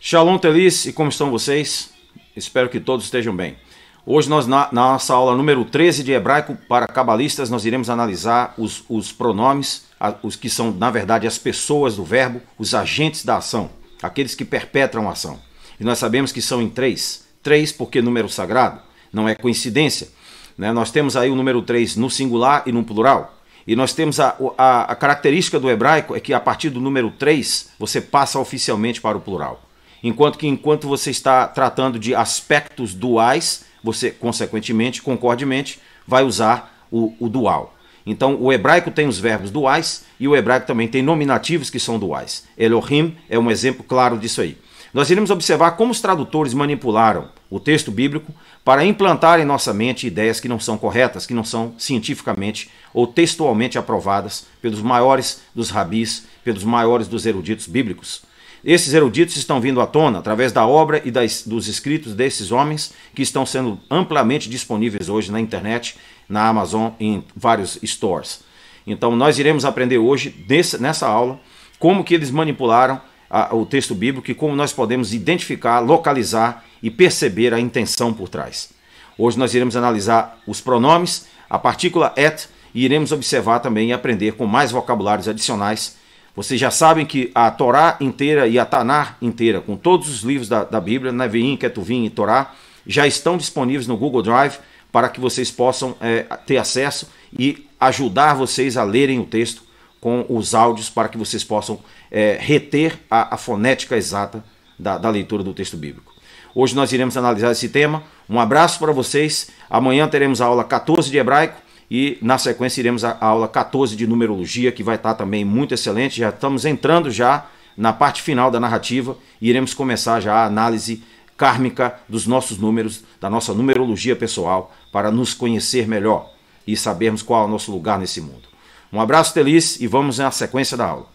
Shalom Telis, e como estão vocês? Espero que todos estejam bem. Hoje nós, na, na nossa aula número 13 de Hebraico para Cabalistas, nós iremos analisar os, os pronomes, a, os que são, na verdade, as pessoas do verbo, os agentes da ação, aqueles que perpetram a ação. E nós sabemos que são em três. Três porque número sagrado, não é coincidência. Né? Nós temos aí o número três no singular e no plural. E nós temos a, a, a característica do hebraico é que a partir do número 3 você passa oficialmente para o plural. Enquanto que enquanto você está tratando de aspectos duais, você consequentemente, concordemente, vai usar o, o dual. Então, o hebraico tem os verbos duais e o hebraico também tem nominativos que são duais. Elohim é um exemplo claro disso aí. Nós iremos observar como os tradutores manipularam o texto bíblico para implantar em nossa mente ideias que não são corretas, que não são cientificamente ou textualmente aprovadas pelos maiores dos rabis, pelos maiores dos eruditos bíblicos. Esses eruditos estão vindo à tona através da obra e das, dos escritos desses homens que estão sendo amplamente disponíveis hoje na internet, na Amazon, em vários stores. Então nós iremos aprender hoje, desse, nessa aula, como que eles manipularam a, o texto bíblico e como nós podemos identificar, localizar e perceber a intenção por trás. Hoje nós iremos analisar os pronomes, a partícula et, e iremos observar também e aprender com mais vocabulários adicionais vocês já sabem que a Torá inteira e a Tanar inteira, com todos os livros da, da Bíblia, Neviim, Ketuvim e Torá, já estão disponíveis no Google Drive para que vocês possam é, ter acesso e ajudar vocês a lerem o texto com os áudios para que vocês possam é, reter a, a, fonética exata da, da leitura do texto bíblico. Hoje nós iremos analisar esse tema. Um abraço para vocês. Amanhã teremos a aula 14 de hebraico e na sequência iremos à aula 14 de numerologia, que vai estar também muito excelente. Já estamos entrando já na parte final da narrativa e iremos começar já a análise kármica dos nossos números, da nossa numerologia pessoal, para nos conhecer melhor e sabermos qual é o nosso lugar nesse mundo. Um abraço, Feliz, e vamos na sequência da aula.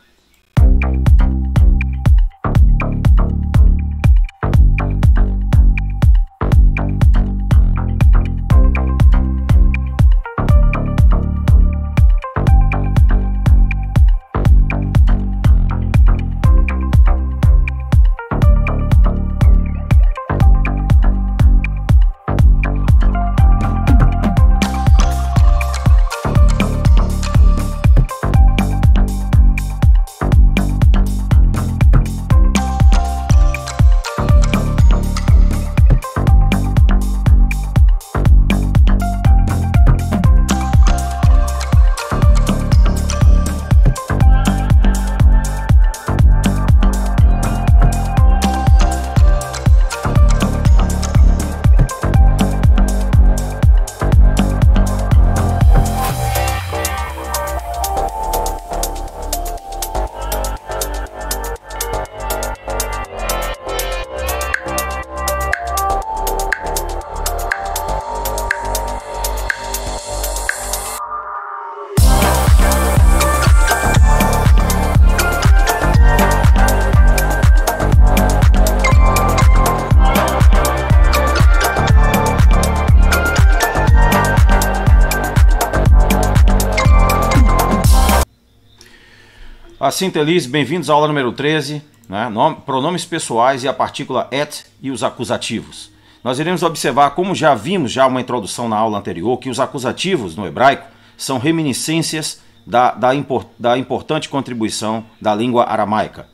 Assim, Telis, bem-vindos à aula número 13, né? pronomes pessoais e a partícula et e os acusativos. Nós iremos observar, como já vimos já uma introdução na aula anterior, que os acusativos no hebraico são reminiscências da, da, import, da importante contribuição da língua aramaica.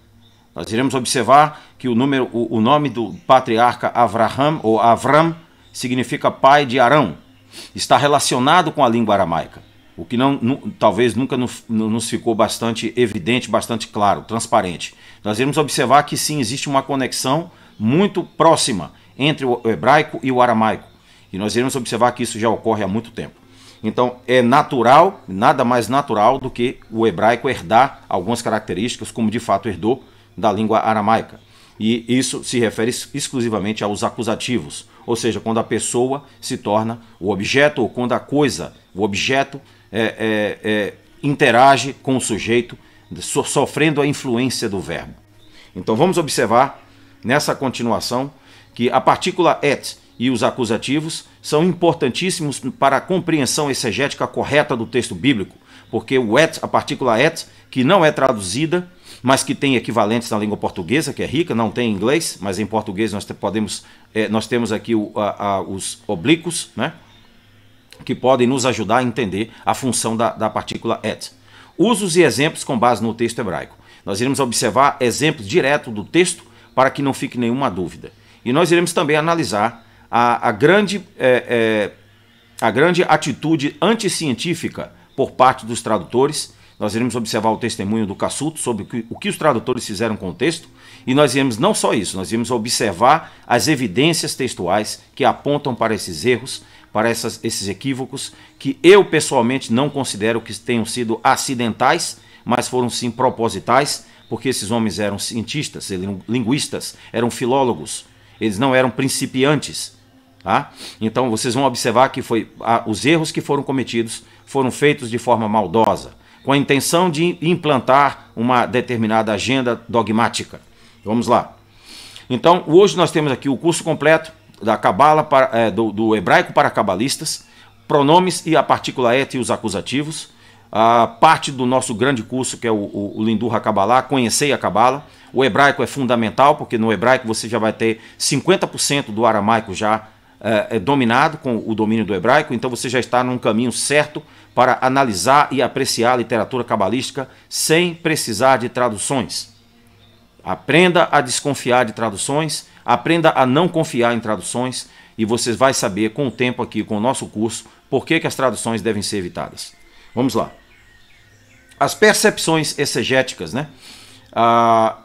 Nós iremos observar que o, número, o, o nome do patriarca Avraham ou Avram significa pai de Arão, está relacionado com a língua aramaica o que não, não talvez nunca nos, nos, ficou bastante evidente, bastante claro, transparente. Nós iremos observar que sim, existe uma conexão muito próxima entre o hebraico e o aramaico. E nós iremos observar que isso já ocorre há muito tempo. Então é natural, nada mais natural do que o hebraico herdar algumas características, como de fato herdou da língua aramaica. E isso se refere exclusivamente aos acusativos, ou seja, quando a pessoa se torna o objeto ou quando a coisa, o objeto, é, é, é, interage com o sujeito, so, sofrendo a influência do verbo. Então vamos observar nessa continuação que a partícula et e os acusativos são importantíssimos para a compreensão exegética correta do texto bíblico, porque o et, a partícula et, que não é traduzida, mas que tem equivalentes na língua portuguesa, que é rica, não tem em inglês, mas em português nós podemos, é, nós temos aqui o, a, a, os oblíquos, né? que podem nos ajudar a entender a função da, da partícula et. Usos e exemplos com base no texto hebraico. Nós iremos observar exemplos direto do texto para que não fique nenhuma dúvida. E nós iremos também analisar a, a grande, é, é, a grande atitude anticientífica por parte dos tradutores. Nós iremos observar o testemunho do Cassuto sobre o que, o que os tradutores fizeram com o texto. E nós iremos não só isso, nós iremos observar as evidências textuais que apontam para esses erros para essas, esses equívocos, que eu pessoalmente não considero que tenham sido acidentais, mas foram sim propositais, porque esses homens eram cientistas, eram linguistas, eram filólogos, eles não eram principiantes. Tá? Então vocês vão observar que foi, ah, os erros que foram cometidos foram feitos de forma maldosa, com a intenção de implantar uma determinada agenda dogmática. Vamos lá. Então, hoje nós temos aqui o curso completo da cabala para, é, do, do, hebraico para cabalistas, pronomes e a partícula et e os acusativos, a parte do nosso grande curso que é o, o, o Lindurra a Cabala. O hebraico é fundamental, porque no hebraico você já vai ter 50% do aramaico já é, é dominado com o domínio do hebraico, então você já está num caminho certo para analisar e apreciar a literatura cabalística sem precisar de traduções. Aprenda a desconfiar de traduções, aprenda a não confiar em traduções e você vai saber com o tempo aqui, com o nosso curso, por que, que as traduções devem ser evitadas. Vamos lá. As percepções exegéticas, né? Ah,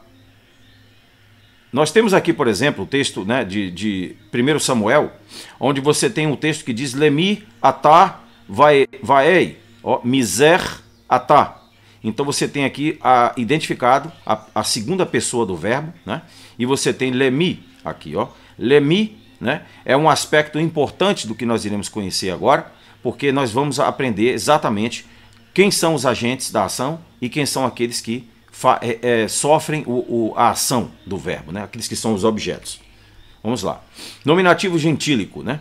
nós temos aqui, por exemplo, o texto né, de, de 1 Samuel, onde você tem um texto que diz Lemi atá vaei, miser atá. Então você tem aqui a, identificado a, a, segunda pessoa do verbo, né? E você tem lemi aqui, ó. Lemi, né? É um aspecto importante do que nós iremos conhecer agora, porque nós vamos aprender exatamente quem são os agentes da ação e quem são aqueles que é, é, sofrem o, o, a ação do verbo, né? Aqueles que são os objetos. Vamos lá. Nominativo gentílico, né?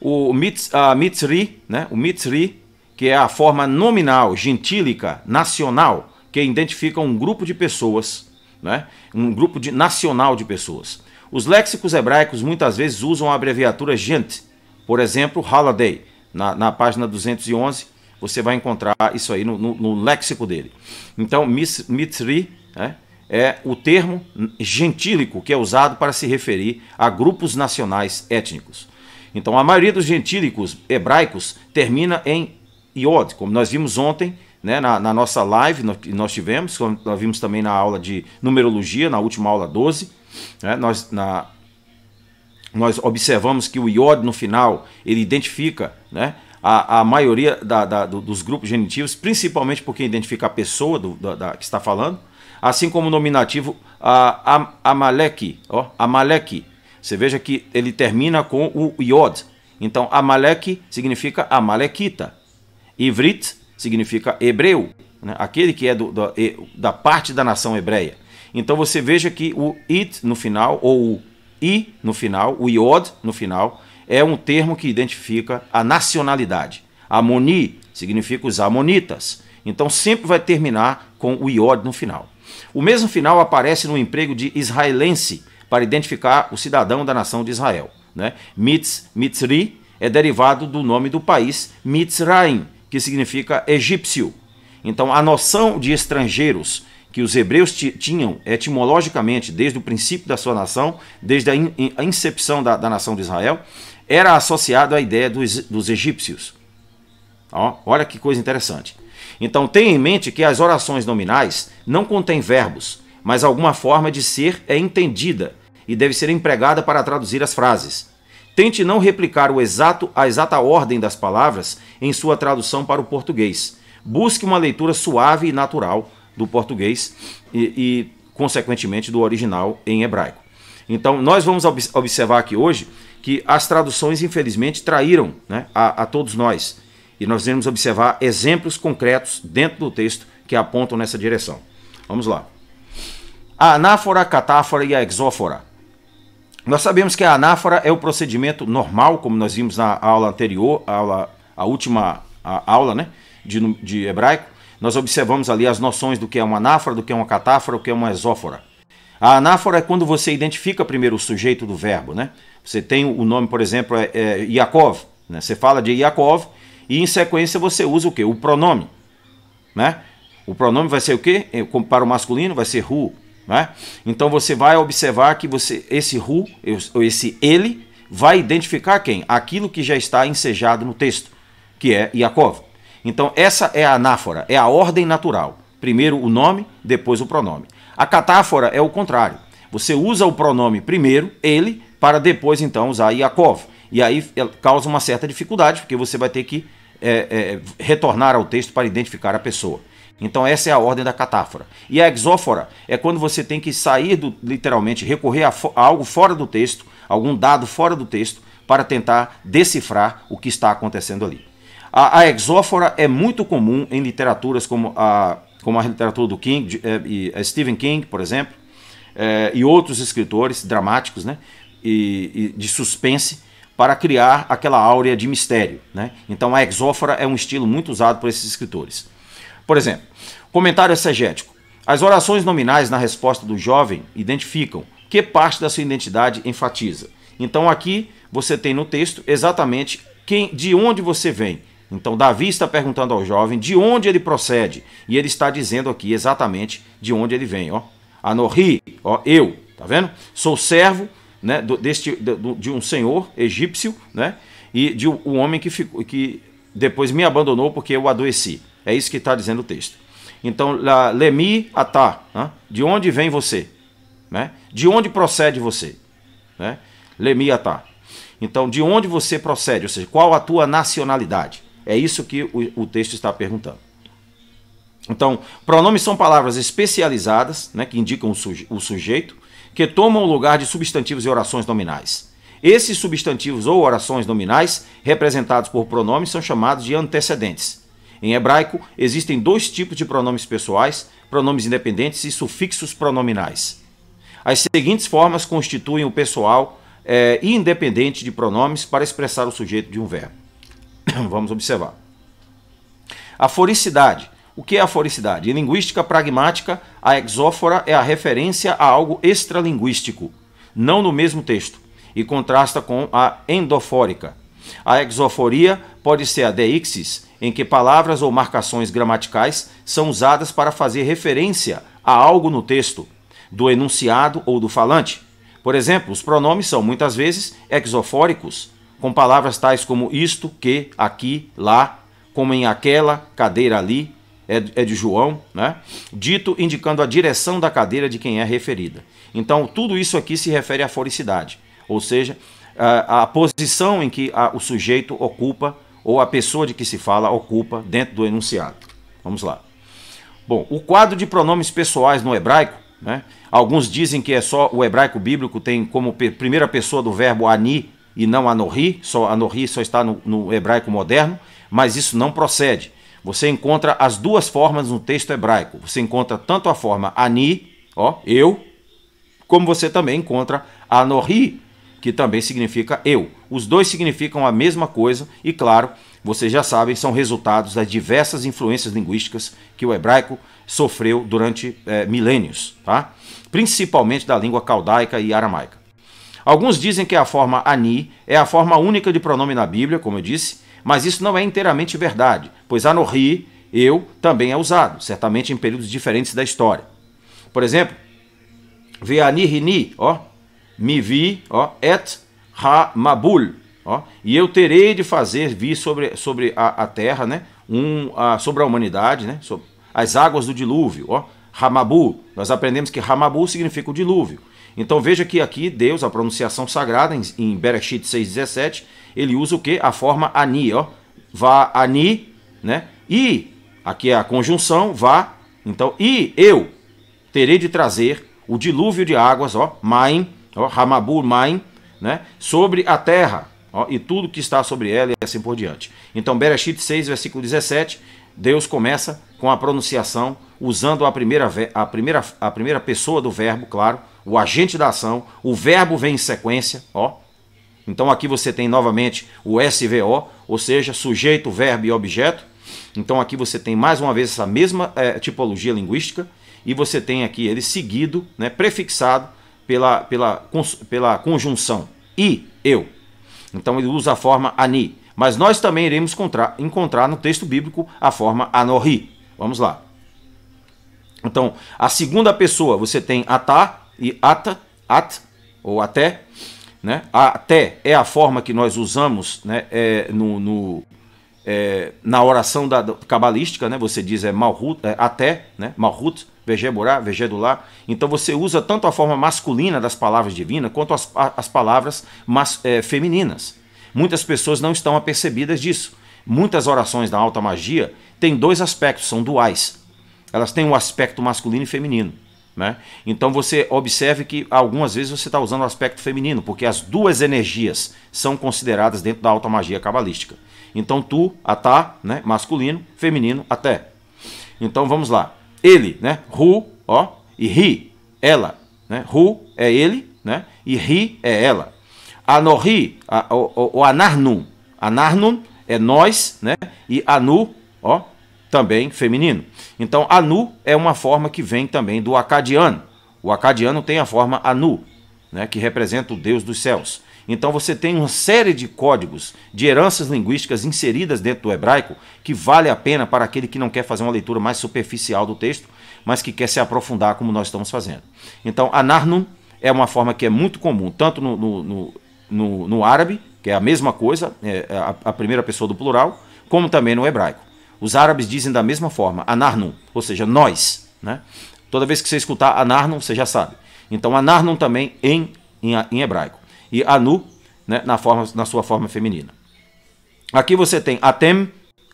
O mitz, a mitzri, né? O mitzri que é a forma nominal, gentílica, nacional, que identifica um grupo de pessoas, né? um grupo de, nacional de pessoas. Os léxicos hebraicos muitas vezes usam a abreviatura gent. por exemplo, holiday, na, na página 211, você vai encontrar isso aí no, no, no léxico dele. Então, mitri né? é o termo gentílico que é usado para se referir a grupos nacionais étnicos. Então, a maioria dos gentílicos hebraicos termina em e ontem, como nós vimos ontem, né, na, na nossa live que nós tivemos, nós vimos também na aula de numerologia, na última aula 12, né, nós, na, nós observamos que o iod no final ele identifica né, a, a maioria da, da, dos grupos genitivos, principalmente porque identifica a pessoa do, da, da, que está falando, assim como o nominativo a, a, Amaleque. Ó, Você veja que ele termina com o iod. Então, Amalek significa Amalekita. Ivrit significa hebreu, né? aquele que é do, do, da parte da nação hebreia. Então você veja que o it no final, ou o i no final, o iod no final, é um termo que identifica a nacionalidade. Amoni significa os amonitas. Então sempre vai terminar com o iod no final. O mesmo final aparece no emprego de israelense para identificar o cidadão da nação de Israel. Né? Mitz, mitzri é derivado do nome do país Mitzraim, que significa egípcio. Então, a noção de estrangeiros que os hebreus tinham etimologicamente desde o princípio da sua nação, desde a, in a incepção da, da, nação de Israel, era associado à ideia dos, dos egípcios. Ó, olha que coisa interessante. Então tenha em mente que as orações nominais não contêm verbos, mas alguma forma de ser é entendida e deve ser empregada para traduzir as frases. Tente não replicar o exato, a exata ordem das palavras em sua tradução para o português. Busque uma leitura suave e natural do português e, e consequentemente, do original em hebraico. Então, nós vamos ob observar aqui hoje que as traduções, infelizmente, traíram né, a, a todos nós. E nós iremos observar exemplos concretos dentro do texto que apontam nessa direção. Vamos lá. A anáfora, catáfora e a exófora nós sabemos que a anáfora é o procedimento normal, como nós vimos na aula anterior, a, aula, a última a aula né, de, de hebraico. Nós observamos ali as noções do que é uma anáfora, do que é uma catáfora, o que é uma exófora. A anáfora é quando você identifica primeiro o sujeito do verbo. Né? Você tem o nome, por exemplo, é, é Yaakov. Né? Você fala de Yaakov e em sequência você usa o que? O pronome. Né? O pronome vai ser o quê? É, para o masculino vai ser Ru. Né? Então você vai observar que você esse who, esse ele, vai identificar quem? Aquilo que já está ensejado no texto, que é Yaakov. Então essa é a anáfora, é a ordem natural. Primeiro o nome, depois o pronome. A catáfora é o contrário. Você usa o pronome primeiro, ele, para depois então usar Yaakov. E aí é, causa uma certa dificuldade, porque você vai ter que é, é, retornar ao texto para identificar a pessoa. Então essa é a ordem da catáfora. E a exófora é quando você tem que sair do, literalmente, recorrer a, fo a algo fora do texto, algum dado fora do texto, para tentar decifrar o que está acontecendo ali. A, a exófora é muito comum em literaturas como a, como a literatura do King, de, de eh, eh, Stephen King, por exemplo, é, e outros escritores dramáticos, né, e, e de suspense, para criar aquela áurea de mistério. Né? Então a exófora é um estilo muito usado por esses escritores. Por exemplo, comentário exegético. As orações nominais na resposta do jovem identificam que parte da sua identidade enfatiza. Então aqui você tem no texto exatamente quem, de onde você vem. Então Davi está perguntando ao jovem de onde ele procede e ele está dizendo aqui exatamente de onde ele vem, ó. Anorri, ó, eu, tá vendo? Sou servo, né, deste de um senhor egípcio, né? E de um homem que ficou que depois me abandonou porque eu adoeci. É isso que está dizendo o texto. Então, lemi atá, né? de onde vem você? Né? De onde procede você? Né? Lemi atá. Então, de onde você procede? Ou seja, qual a tua nacionalidade? É isso que o, o texto está perguntando. Então, pronomes são palavras especializadas, né, que indicam o, suje o sujeito, que tomam o lugar de substantivos e orações nominais. Esses substantivos ou orações nominais, representados por pronomes, são chamados de antecedentes. Em hebraico, existem dois tipos de pronomes pessoais, pronomes independentes e sufixos pronominais. As seguintes formas constituem o pessoal é, independente de pronomes para expressar o sujeito de um verbo. Vamos observar. Aforicidade. O que é aforicidade? Em linguística pragmática, a exófora é a referência a algo extralinguístico, não no mesmo texto, e contrasta com a endofórica. A exoforia pode ser a deixis, em que palavras ou marcações gramaticais são usadas para fazer referência a algo no texto, do enunciado ou do falante. Por exemplo, os pronomes são muitas vezes exofóricos, com palavras tais como isto, que, aqui, lá, como em aquela, cadeira ali, é, é de João, né? Dito indicando a direção da cadeira de quem é referida. Então, tudo isso aqui se refere à foricidade, ou seja, a posição em que o sujeito ocupa ou a pessoa de que se fala ocupa dentro do enunciado. Vamos lá. Bom, o quadro de pronomes pessoais no hebraico, né? alguns dizem que é só o hebraico bíblico tem como primeira pessoa do verbo ani e não anorri. só anorri só está no, no hebraico moderno, mas isso não procede. Você encontra as duas formas no texto hebraico. Você encontra tanto a forma ani, ó, eu, como você também encontra anorri que também significa eu. Os dois significam a mesma coisa e, claro, vocês já sabem, são resultados das diversas influências linguísticas que o hebraico sofreu durante é, milênios, tá? principalmente da língua caldaica e aramaica. Alguns dizem que a forma ani é a forma única de pronome na Bíblia, como eu disse, mas isso não é inteiramente verdade, pois anori eu, também é usado, certamente em períodos diferentes da história. Por exemplo, veani rini, ó, me vi, ó, et Ramabul, ó, e eu terei de fazer vir sobre, sobre a, a terra, né, um, a, sobre a humanidade, né, sobre as águas do dilúvio, ó, Ramabu, nós aprendemos que Ramabu significa o dilúvio. Então veja que aqui Deus, a pronunciação sagrada, em, em Bereshit 6,17, ele usa o que? A forma Ani, ó, vá Ani, né, e, aqui é a conjunção, vá, então, e eu terei de trazer o dilúvio de águas, ó, Maim, Hamaburmain, Maim, né? sobre a terra ó, e tudo que está sobre ela e assim por diante. Então, Bereshit 6, versículo 17, Deus começa com a pronunciação usando a primeira, a primeira, a primeira pessoa do verbo, claro, o agente da ação, o verbo vem em sequência, ó. Então aqui você tem novamente o SVO, ou seja, sujeito, verbo e objeto. Então aqui você tem mais uma vez essa mesma é, tipologia linguística e você tem aqui ele seguido, né, prefixado pela, pela, pela conjunção e, eu. Então ele usa a forma ani. Mas nós também iremos encontrar, encontrar no texto bíblico a forma anori Vamos lá. Então, a segunda pessoa você tem atá e ata, at ou até. Né? Até é a forma que nós usamos né? É, no, no, é, na oração da, da, cabalística, né? Você diz é Malhut, é, até, né? Malhut, Vegeborá, Vegedular. Então você usa tanto a forma masculina das palavras divinas quanto as, as palavras mas, é, femininas. Muitas pessoas não estão apercebidas disso. Muitas orações da alta magia têm dois aspectos, são duais. Elas têm um aspecto masculino e feminino. Né? Então você observe que algumas vezes você está usando o aspecto feminino, porque as duas energias são consideradas dentro da alta magia cabalística. Então tu, atá, né? Masculino, feminino, até. Então vamos lá. Ele, né? Ru, ó, e ri, ela, né? Ru é ele, né? E ri é ela. Anorri, a, o, o anarnum. Anarnum é nós, né? E anu, ó, também feminino. Então anu é uma forma que vem também do acadiano. O acadiano tem a forma anu, né, que representa o Deus dos céus. Então você tem uma série de códigos, de heranças linguísticas inseridas dentro do hebraico que vale a pena para aquele que não quer fazer uma leitura mais superficial do texto, mas que quer se aprofundar como nós estamos fazendo. Então, anarnum é uma forma que é muito comum, tanto no, no, no, no árabe, que é a mesma coisa, é, é a, a primeira pessoa do plural, como também no hebraico. Os árabes dizem da mesma forma, anarnum, ou seja, nós. Né? Toda vez que você escutar anarnum, você já sabe. Então, anarnum também em, em, em hebraico e Anu né, na, forma, na sua forma feminina. Aqui você tem Atem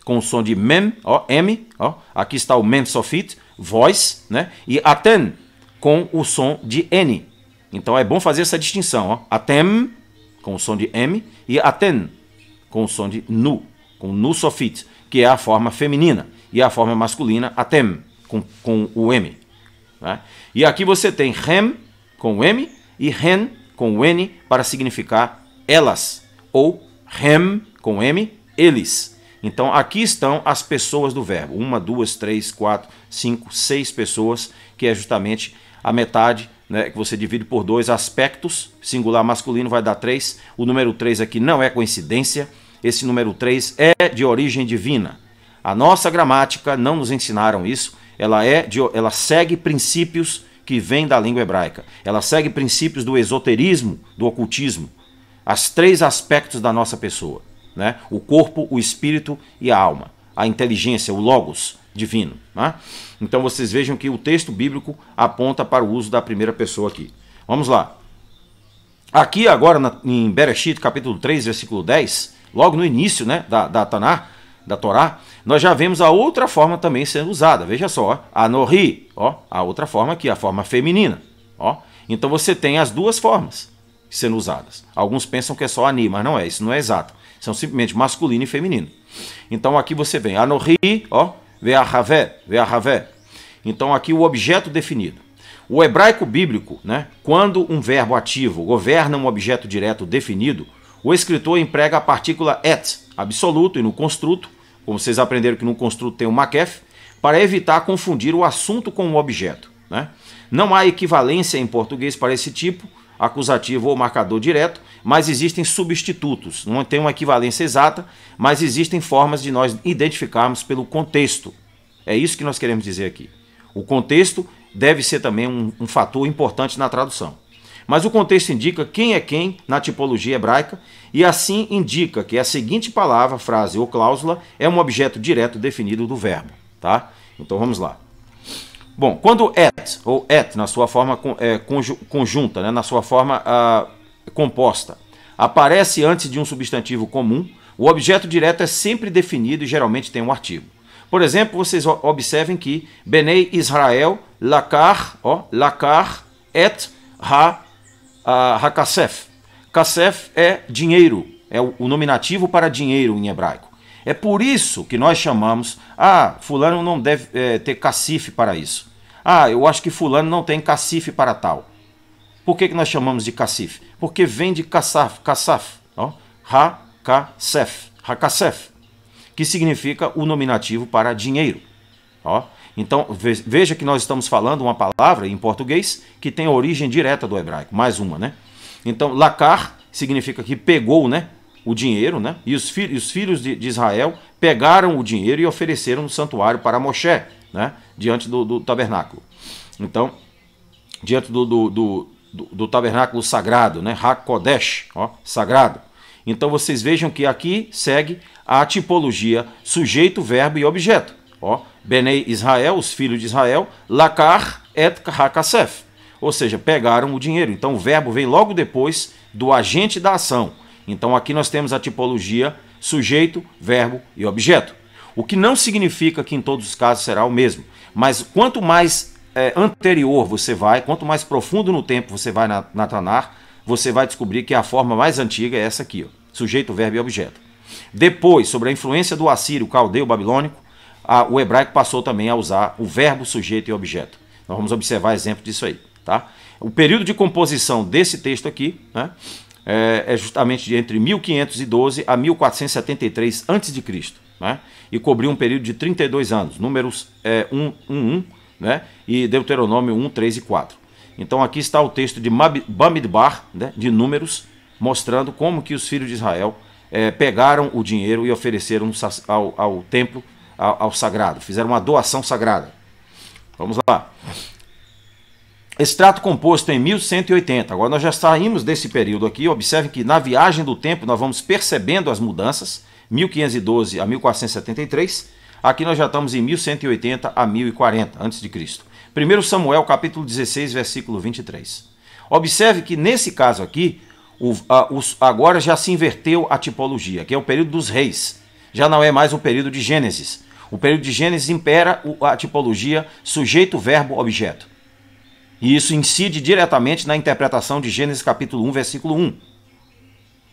com o som de Mem, ó, M, ó, aqui está o Mem Sofit, voz, né, e Aten com o som de N. Então é bom fazer essa distinção, ó, Atem com o som de M e Aten com o som de Nu, com Nu Sofit, que é a forma feminina, e a forma masculina Atem com, com o M. Né? E aqui você tem rem com o M e Ren com o N para significar elas, ou hem com M, eles. Então aqui estão as pessoas do verbo: uma, duas, três, quatro, cinco, seis pessoas, que é justamente a metade né, que você divide por dois aspectos, singular masculino vai dar três O número três aqui não é coincidência, esse número três é de origem divina. A nossa gramática não nos ensinaram isso, ela é de, ela segue princípios que vem da língua hebraica. Ela segue princípios do esoterismo, do ocultismo, as três aspectos da nossa pessoa, né? O corpo, o espírito e a alma, a inteligência, o logos divino, né? Então vocês vejam que o texto bíblico aponta para o uso da primeira pessoa aqui. Vamos lá. Aqui agora em Bereshit, capítulo 3, versículo 10, logo no início, né, da, da Tanar, da Torá, nós já vemos a outra forma também sendo usada. Veja só, a nori, ó, a outra forma aqui, a forma feminina. Ó. Então você tem as duas formas sendo usadas. Alguns pensam que é só Ani, mas não é, isso não é exato. São simplesmente masculino e feminino. Então aqui você vem a nori, ó, Veahavé, Veahavé. Então aqui o objeto definido. O hebraico bíblico, né, quando um verbo ativo governa um objeto direto definido, o escritor emprega a partícula et, absoluto e no construto, como vocês aprenderam que no construto tem o McAfee, para evitar confundir o assunto com o objeto. Né? Não há equivalência em português para esse tipo, acusativo ou marcador direto, mas existem substitutos. Não tem uma equivalência exata, mas existem formas de nós identificarmos pelo contexto. É isso que nós queremos dizer aqui. O contexto deve ser também um, um fator importante na tradução mas o contexto indica quem é quem na tipologia hebraica e assim indica que a seguinte palavra, frase ou cláusula é um objeto direto definido do verbo, tá? Então vamos lá. Bom, quando et ou et na sua forma é, conjunta, né, na sua forma ah, composta, aparece antes de um substantivo comum, o objeto direto é sempre definido e geralmente tem um artigo. Por exemplo, vocês observem que Benei Israel, Lakar, ó, Lakar, Et, Ha, a Hakasef. Kasef é dinheiro, é o nominativo para dinheiro em hebraico. É por isso que nós chamamos, ah, fulano não deve é, ter cacife para isso. Ah, eu acho que fulano não tem cacife para tal. Por que, que nós chamamos de cacife? Porque vem de caçaf, caçaf, ha-ka-sef, ha-ka-sef, que significa o nominativo para dinheiro. Ó, então, veja que nós estamos falando uma palavra em português que tem origem direta do hebraico, mais uma, né? Então, lacar significa que pegou, né? O dinheiro, né? E os, fi os filhos de, de, Israel pegaram o dinheiro e ofereceram no santuário para Moshe, né? Diante do, do tabernáculo. Então, diante do, do, do, do tabernáculo sagrado, né? Hakodesh, ó, sagrado. Então, vocês vejam que aqui segue a tipologia sujeito, verbo e objeto. Ó, Benei Israel, os filhos de Israel, Lacar et Hakasef. Ou seja, pegaram o dinheiro. Então o verbo vem logo depois do agente da ação. Então aqui nós temos a tipologia sujeito, verbo e objeto. O que não significa que em todos os casos será o mesmo. Mas quanto mais é, anterior você vai, quanto mais profundo no tempo você vai na, na Tanar, você vai descobrir que a forma mais antiga é essa aqui: ó, sujeito, verbo e objeto. Depois, sobre a influência do assírio, caldeu, babilônico, a, o hebraico passou também a usar o verbo, sujeito e objeto. Nós vamos observar exemplo disso aí. Tá? O período de composição desse texto aqui né, é, é justamente entre 1512 a 1473 a.C. Né, e cobriu um período de 32 anos, números é, 1, 1, 1 né, e Deuteronômio 1, 3 e 4. Então aqui está o texto de Bamidbar, né, de números, mostrando como que os filhos de Israel é, pegaram o dinheiro e ofereceram ao, ao templo ao, ao sagrado, fizeram uma doação sagrada. Vamos lá. Extrato composto em 1180. Agora nós já saímos desse período aqui. Observem que na viagem do tempo nós vamos percebendo as mudanças, 1512 a 1473. Aqui nós já estamos em 1180 a 1040 antes de Cristo. 1 Samuel capítulo 16, versículo 23. Observe que nesse caso aqui, o, a, os, agora já se inverteu a tipologia, que é o período dos reis. Já não é mais o período de Gênesis. O período de Gênesis impera a tipologia sujeito-verbo-objeto. E isso incide diretamente na interpretação de Gênesis capítulo 1, versículo 1.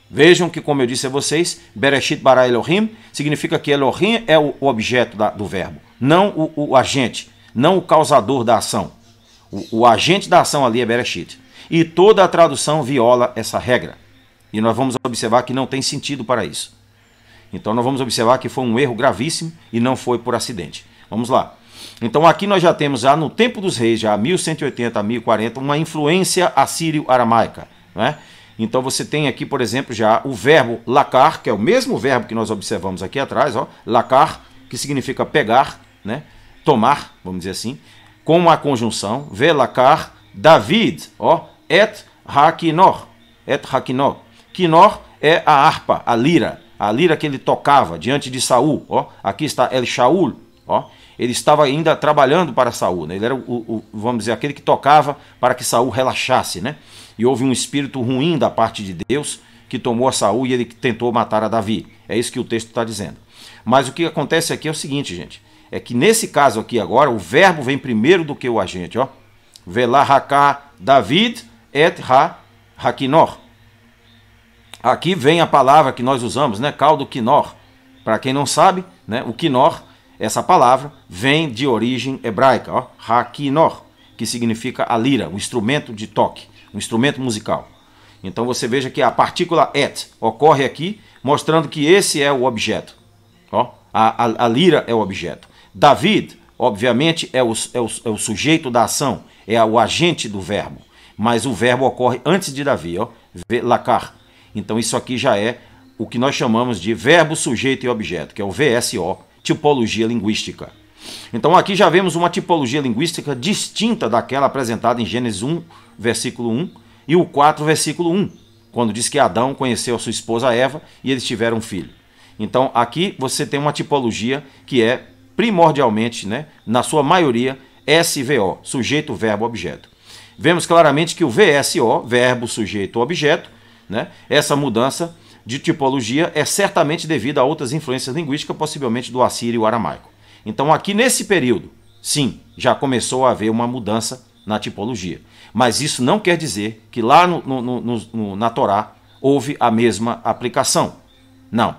Vejam que, como eu disse a vocês, Bereshit bara Elohim significa que Elohim é o objeto da, do verbo, não o, o, agente, não o causador da ação. O, o agente da ação ali é Bereshit. E toda a tradução viola essa regra. E nós vamos observar que não tem sentido para isso. Então nós vamos observar que foi um erro gravíssimo e não foi por acidente. Vamos lá. Então aqui nós já temos já no tempo dos reis, já 1180 a 1040, uma influência assírio-aramaica, né? Então você tem aqui, por exemplo, já o verbo lacar, que é o mesmo verbo que nós observamos aqui atrás, ó, lacar, que significa pegar, né? Tomar, vamos dizer assim, com a conjunção velacar David, ó, et hakinor, et hakinor. Kinor é a harpa, a lira, a lira que ele tocava diante de Saul, ó, aqui está El Shaul, ó, ele estava ainda trabalhando para Saul, né? ele era o, o, vamos dizer, aquele que tocava para que Saul relaxasse, né? E houve um espírito ruim da parte de Deus que tomou a Saul e ele tentou matar a Davi. É isso que o texto está dizendo. Mas o que acontece aqui é o seguinte, gente, é que nesse caso aqui agora o verbo vem primeiro do que o agente, ó. Velahakah David et ha Hakinor. Aqui vem a palavra que nós usamos, né? Caldo quinor. Para quem não sabe, né? O quinor, essa palavra, vem de origem hebraica, ó, hakinor, que significa a lira, o instrumento de toque, um instrumento musical. Então você veja que a partícula et ocorre aqui, mostrando que esse é o objeto. Ó, a, a, a lira é o objeto. David, obviamente, é o, é, o, é o sujeito da ação, é o agente do verbo. Mas o verbo ocorre antes de Davi, ó, lacar então isso aqui já é o que nós chamamos de verbo, sujeito e objeto, que é o VSO, tipologia linguística. Então aqui já vemos uma tipologia linguística distinta daquela apresentada em Gênesis 1, versículo 1 e o 4, versículo 1, quando diz que Adão conheceu a sua esposa Eva e eles tiveram um filho. Então aqui você tem uma tipologia que é primordialmente, né, na sua maioria, SVO, sujeito, verbo, objeto. Vemos claramente que o VSO, verbo, sujeito, objeto, né? Essa mudança de tipologia é certamente devida a outras influências linguísticas, possivelmente do assírio e aramaico. Então, aqui nesse período, sim, já começou a haver uma mudança na tipologia. Mas isso não quer dizer que lá no, no, no, na Torá houve a mesma aplicação. Não.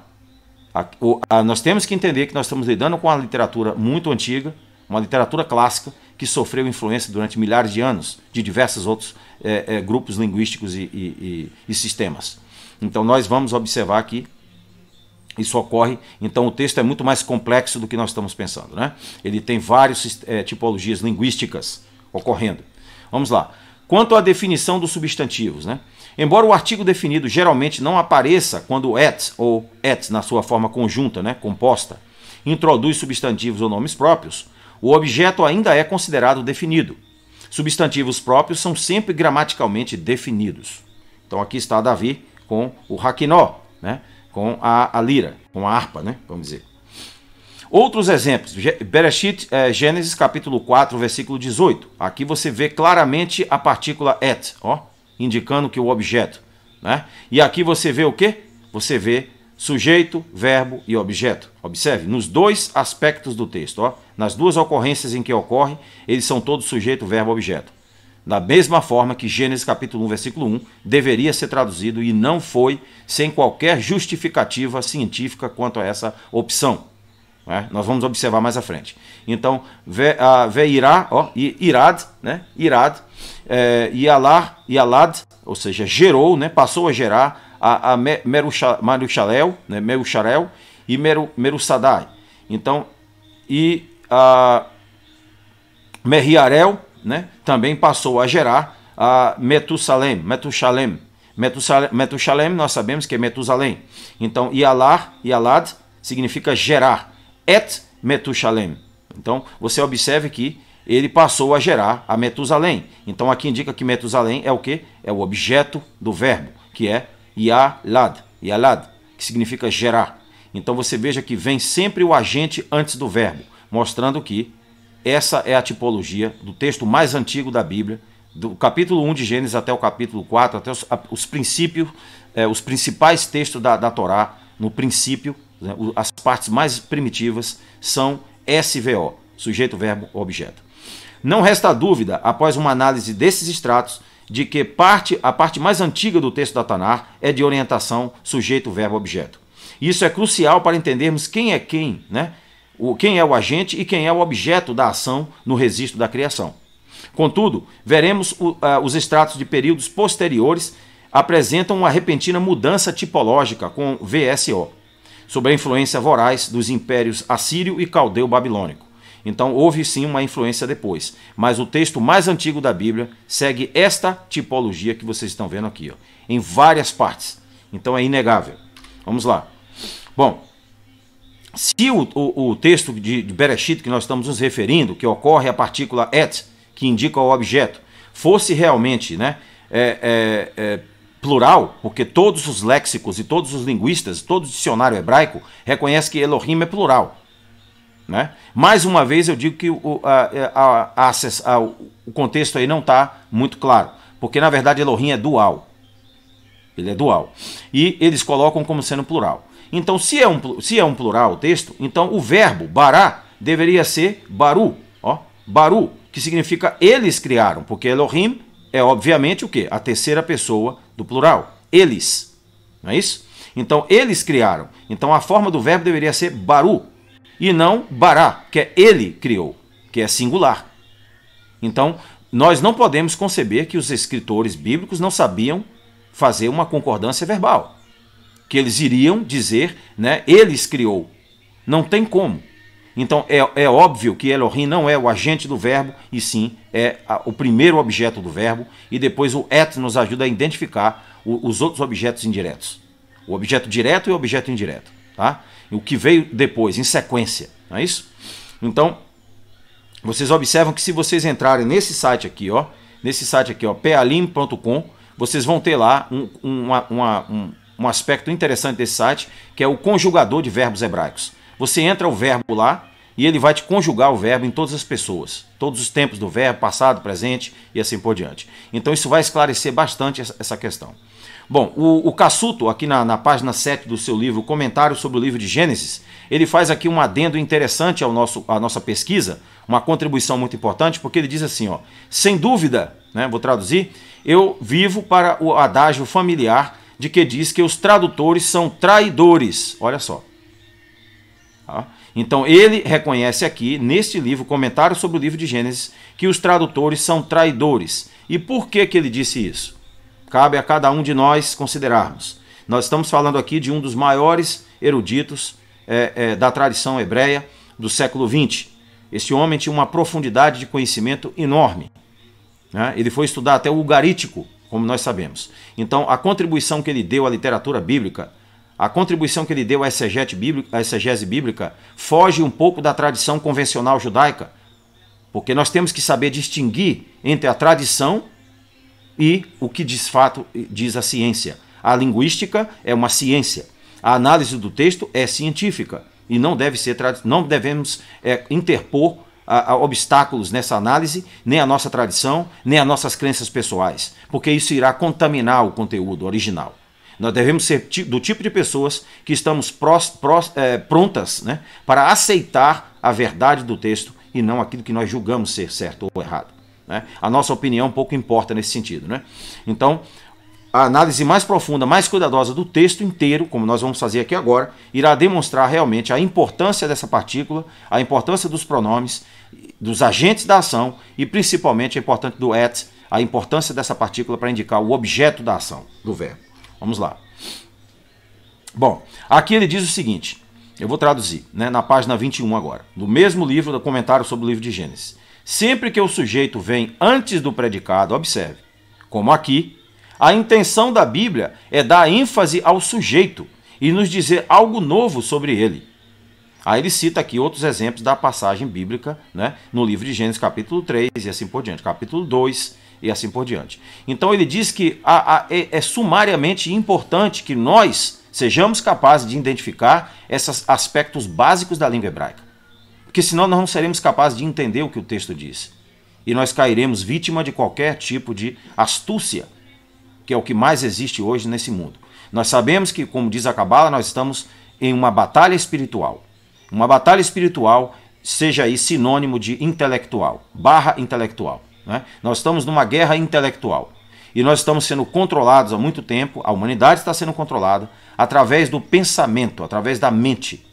A, o, a, nós temos que entender que nós estamos lidando com uma literatura muito antiga, uma literatura clássica, que sofreu influência durante milhares de anos de diversos outros é, é, grupos linguísticos e, e, e, e sistemas. Então nós vamos observar que isso ocorre. Então o texto é muito mais complexo do que nós estamos pensando. Né? Ele tem várias é, tipologias linguísticas ocorrendo. Vamos lá. Quanto à definição dos substantivos, né? Embora o artigo definido geralmente não apareça quando et ou et na sua forma conjunta, né, composta, introduz substantivos ou nomes próprios, o objeto ainda é considerado definido. Substantivos próprios são sempre gramaticalmente definidos. Então aqui está Davi com o raquinó, né? com a, a lira, com a harpa, né? vamos dizer. Outros exemplos, Bereshit, é, Gênesis capítulo 4, versículo 18. Aqui você vê claramente a partícula et, ó, indicando que o objeto. Né? E aqui você vê o quê? Você vê Sujeito, verbo e objeto. Observe, nos dois aspectos do texto, ó, nas duas ocorrências em que ocorre, eles são todos sujeito, verbo, objeto. Da mesma forma que Gênesis capítulo 1, versículo 1 deveria ser traduzido e não foi, sem qualquer justificativa científica quanto a essa opção. É? Nós vamos observar mais à frente. Então, ve, a, ve irá, ó, irad, né? irad, é, e alar, e alad, ou seja, gerou, né? passou a gerar a, a Meruxarel né, Merucharel e Meru, Merusadai. Então, e a Merriarel né, também passou a gerar a Metusalem, Metusalem. Metusalem, nós sabemos que é Metusalem Então, Ialar, Ialad significa gerar. Et Metusalem. Então, você observe que ele passou a gerar a Metusalém. Então, aqui indica que Metusalém é o que? É o objeto do verbo, que é Yalad, Yalad, que significa gerar. Então você veja que vem sempre o agente antes do verbo, mostrando que essa é a tipologia do texto mais antigo da Bíblia, do capítulo 1 de Gênesis até o capítulo 4, até os, os princípios, é, os principais textos da, da Torá, no princípio, né, as partes mais primitivas são SVO, sujeito, verbo, objeto. Não resta dúvida, após uma análise desses extratos, de que parte, a parte mais antiga do texto da Tanar é de orientação sujeito, verbo, objeto. Isso é crucial para entendermos quem é quem, né? O, quem é o agente e quem é o objeto da ação no registro da criação. Contudo, veremos o, ah, os extratos de períodos posteriores apresentam uma repentina mudança tipológica com VSO, sob a influência voraz dos impérios assírio e caldeu babilônico. Então houve sim uma influência depois. Mas o texto mais antigo da Bíblia segue esta tipologia que vocês estão vendo aqui, ó, em várias partes. Então é inegável. Vamos lá. Bom, se o, o, o texto de, de Bereshit que nós estamos nos referindo, que ocorre a partícula et, que indica o objeto, fosse realmente né, é, é, é, plural, porque todos os léxicos e todos os linguistas, todo dicionário hebraico reconhece que Elohim é plural. Né? Mais uma vez eu digo que o, a, a, a, o contexto aí não está muito claro, porque na verdade Elohim é dual. Ele é dual. E eles colocam como sendo plural. Então, se é um, se é um plural o texto, então o verbo bará deveria ser baru. Ó, baru, que significa eles criaram, porque Elohim é obviamente o que? A terceira pessoa do plural. Eles. Não é isso? Então, eles criaram. Então, a forma do verbo deveria ser baru, e não bará, que é ele criou, que é singular. Então, nós não podemos conceber que os escritores bíblicos não sabiam fazer uma concordância verbal, que eles iriam dizer, né, eles criou. Não tem como. Então é, é óbvio que Elohim não é o agente do verbo, e sim é a, o primeiro objeto do verbo, e depois o et nos ajuda a identificar o, os outros objetos indiretos. O objeto direto e o objeto indireto. Tá? o que veio depois, em sequência, não é isso? Então, vocês observam que se vocês entrarem nesse site aqui, ó, nesse site aqui, ó, palim.com, vocês vão ter lá um, uma, uma, um, um aspecto interessante desse site, que é o conjugador de verbos hebraicos. Você entra o verbo lá, e ele vai te conjugar o verbo em todas as pessoas, todos os tempos do verbo, passado, presente e assim por diante. Então isso vai esclarecer bastante essa questão. Bom, o, o Cassuto, aqui na, na página 7 do seu livro, Comentário sobre o Livro de Gênesis, ele faz aqui um adendo interessante ao nosso, à nossa pesquisa, uma contribuição muito importante, porque ele diz assim: ó, sem dúvida, né, vou traduzir, eu vivo para o adágio familiar de que diz que os tradutores são traidores. Olha só. Tá? Então ele reconhece aqui, neste livro, comentário sobre o livro de Gênesis, que os tradutores são traidores. E por que, que ele disse isso? cabe a cada um de nós considerarmos. Nós estamos falando aqui de um dos maiores eruditos é, é, da tradição hebreia do século XX. Este homem tinha uma profundidade de conhecimento enorme. Né? Ele foi estudar até o ugarítico, como nós sabemos. Então, a contribuição que ele deu à literatura bíblica, a contribuição que ele deu à exegese bíblica, à exegese bíblica foge um pouco da tradição convencional judaica, porque nós temos que saber distinguir entre a tradição e o que diz fato diz a ciência. A linguística é uma ciência. A análise do texto é científica e não deve ser não devemos é, interpor a, a obstáculos nessa análise, nem a nossa tradição, nem as nossas crenças pessoais, porque isso irá contaminar o conteúdo original. Nós devemos ser do tipo de pessoas que estamos é, prontas né, para aceitar a verdade do texto e não aquilo que nós julgamos ser certo ou errado. Né? A nossa opinião pouco importa nesse sentido. Né? Então, a análise mais profunda, mais cuidadosa do texto inteiro, como nós vamos fazer aqui agora, irá demonstrar realmente a importância dessa partícula, a importância dos pronomes, dos agentes da ação e principalmente a é importância do at, a importância dessa partícula para indicar o objeto da ação do verbo. Vamos lá. Bom, aqui ele diz o seguinte: eu vou traduzir, né, na página 21 agora, do mesmo livro, do comentário sobre o livro de Gênesis. Sempre que o sujeito vem antes do predicado, observe, como aqui, a intenção da Bíblia é dar ênfase ao sujeito e nos dizer algo novo sobre ele. Aí ele cita aqui outros exemplos da passagem bíblica né, no livro de Gênesis, capítulo 3 e assim por diante, capítulo 2 e assim por diante. Então ele diz que a, a, é, é sumariamente importante que nós sejamos capazes de identificar esses aspectos básicos da língua hebraica porque senão nós não seremos capazes de entender o que o texto diz. E nós cairemos vítima de qualquer tipo de astúcia, que é o que mais existe hoje nesse mundo. Nós sabemos que, como diz a Cabala, nós estamos em uma batalha espiritual. Uma batalha espiritual seja aí sinônimo de intelectual, barra intelectual. Né? Nós estamos numa guerra intelectual. E nós estamos sendo controlados há muito tempo, a humanidade está sendo controlada através do pensamento, através da mente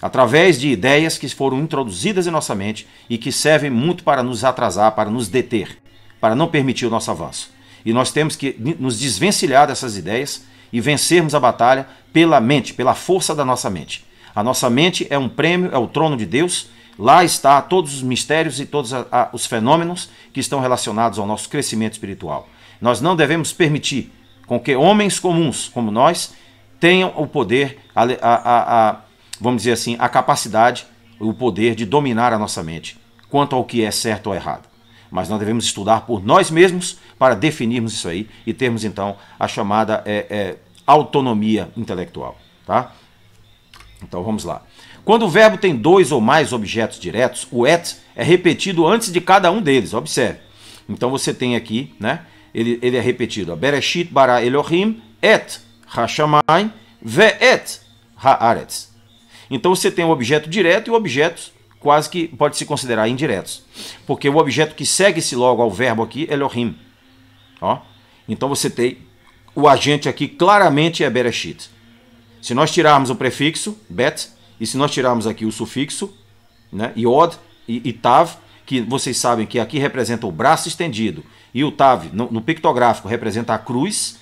através de ideias que foram introduzidas em nossa mente e que servem muito para nos atrasar, para nos deter, para não permitir o nosso avanço. E nós temos que nos desvencilhar dessas ideias e vencermos a batalha pela mente, pela força da nossa mente. A nossa mente é um prêmio, é o trono de Deus. Lá está todos os mistérios e todos os fenômenos que estão relacionados ao nosso crescimento espiritual. Nós não devemos permitir com que homens comuns como nós tenham o poder, a, a vamos dizer assim, a capacidade, o poder de dominar a nossa mente quanto ao que é certo ou errado. Mas nós devemos estudar por nós mesmos para definirmos isso aí e termos então a chamada é, é, autonomia intelectual. Tá? Então vamos lá. Quando o verbo tem dois ou mais objetos diretos, o et é repetido antes de cada um deles, observe. Então você tem aqui, né? Ele, ele é repetido. Bereshit bara Elohim et ve-et ve'et ha'aretz. Então você tem o objeto direto e objetos quase que pode se considerar indiretos. Porque o objeto que segue-se logo ao verbo aqui é Elohim. Ó. Então você tem o agente aqui claramente é Bereshit. Se nós tirarmos o prefixo, bet, e se nós tirarmos aqui o sufixo, né, yod e, e tav, que vocês sabem que aqui representa o braço estendido, e o tav, no, no pictográfico, representa a cruz,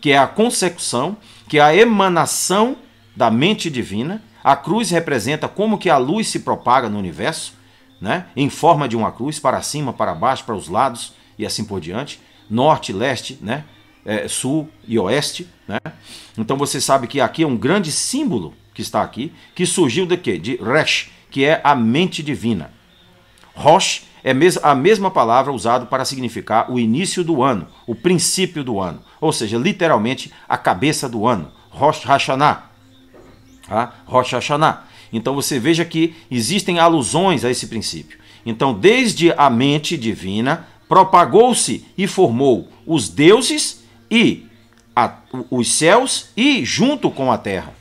que é a consecução, que é a emanação da mente divina, a cruz representa como que a luz se propaga no universo, né? em forma de uma cruz, para cima, para baixo, para os lados e assim por diante, norte, leste, né? É, sul e oeste. Né? Então você sabe que aqui é um grande símbolo que está aqui, que surgiu de quê? De Resh, que é a mente divina. Rosh é a mesma palavra usada para significar o início do ano, o princípio do ano, ou seja, literalmente a cabeça do ano, Rosh Hashanah, ah, Rosh Hashanah. Então você veja que existem alusões a esse princípio. Então, desde a mente divina, propagou-se e formou os deuses e a, os céus e junto com a terra.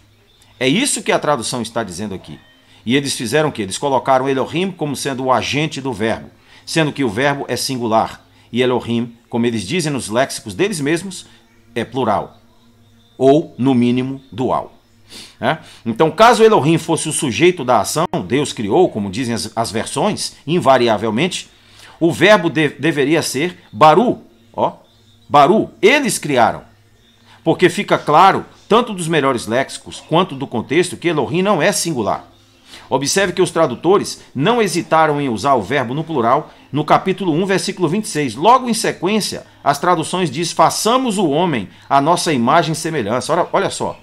É isso que a tradução está dizendo aqui. E eles fizeram o que? Eles colocaram Elohim como sendo o agente do verbo, sendo que o verbo é singular. E Elohim, como eles dizem nos léxicos deles mesmos, é plural. Ou, no mínimo, dual. Né? Então, caso Elohim fosse o sujeito da ação, Deus criou, como dizem as, as versões, invariavelmente, o verbo de, deveria ser Baru, ó, Baru, eles criaram. Porque fica claro, tanto dos melhores léxicos quanto do contexto, que Elohim não é singular. Observe que os tradutores não hesitaram em usar o verbo no plural no capítulo 1, versículo 26. Logo em sequência, as traduções diz: "Façamos o homem a nossa imagem e semelhança". olha só.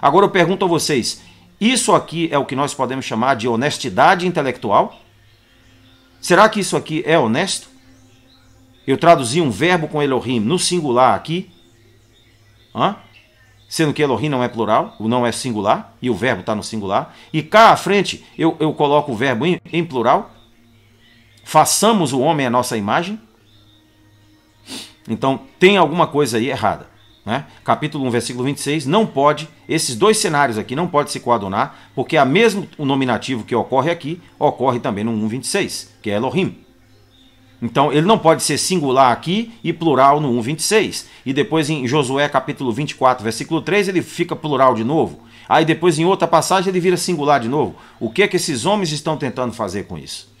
Agora eu pergunto a vocês: isso aqui é o que nós podemos chamar de honestidade intelectual? Será que isso aqui é honesto? Eu traduzi um verbo com Elohim no singular aqui, Hã? sendo que Elohim não é plural, o não é singular, e o verbo está no singular. E cá à frente eu, eu coloco o verbo em, em plural. Façamos o homem a nossa imagem. Então tem alguma coisa aí errada. Né? capítulo 1, versículo 26, não pode, esses dois cenários aqui não pode se coadunar, porque a mesmo o nominativo que ocorre aqui, ocorre também no 1, 26, que é Elohim. Então, ele não pode ser singular aqui e plural no 1, 26. E depois em Josué capítulo 24, versículo 3, ele fica plural de novo. Aí depois em outra passagem ele vira singular de novo. O que é que esses homens estão tentando fazer com isso?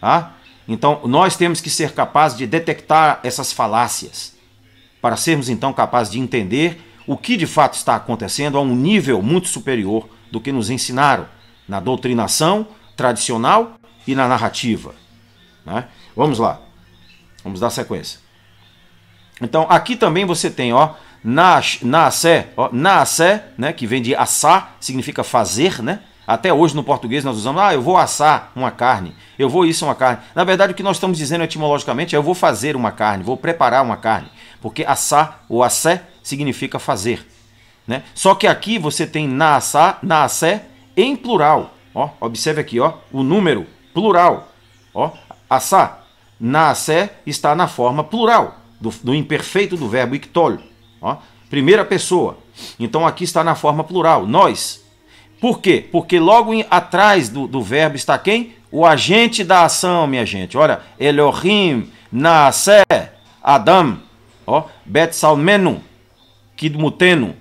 ah Então, nós temos que ser capazes de detectar essas falácias para sermos então capazes de entender o que de fato está acontecendo a um nível muito superior do que nos ensinaram na doutrinação tradicional e na narrativa. Né? Vamos lá, vamos dar sequência. Então aqui também você tem, ó, Naasé, Naasé, né, que vem de assar, significa fazer, né? Até hoje no português nós usamos, ah, eu vou assar uma carne, eu vou isso uma carne. Na verdade o que nós estamos dizendo etimologicamente é eu vou fazer uma carne, vou preparar uma carne porque assá ou assé significa fazer. Né? Só que aqui você tem na assá, na assé em plural. Ó, observe aqui ó, o número plural. Ó, assá, na assé está na forma plural, do, do imperfeito do verbo ictol. Ó, primeira pessoa. Então aqui está na forma plural, nós. Por quê? Porque logo em, atrás do, do verbo está quem? O agente da ação, minha gente. Olha, Elohim, Nasé, Adam. Ó, Bet Salmenu, Kidmutenu,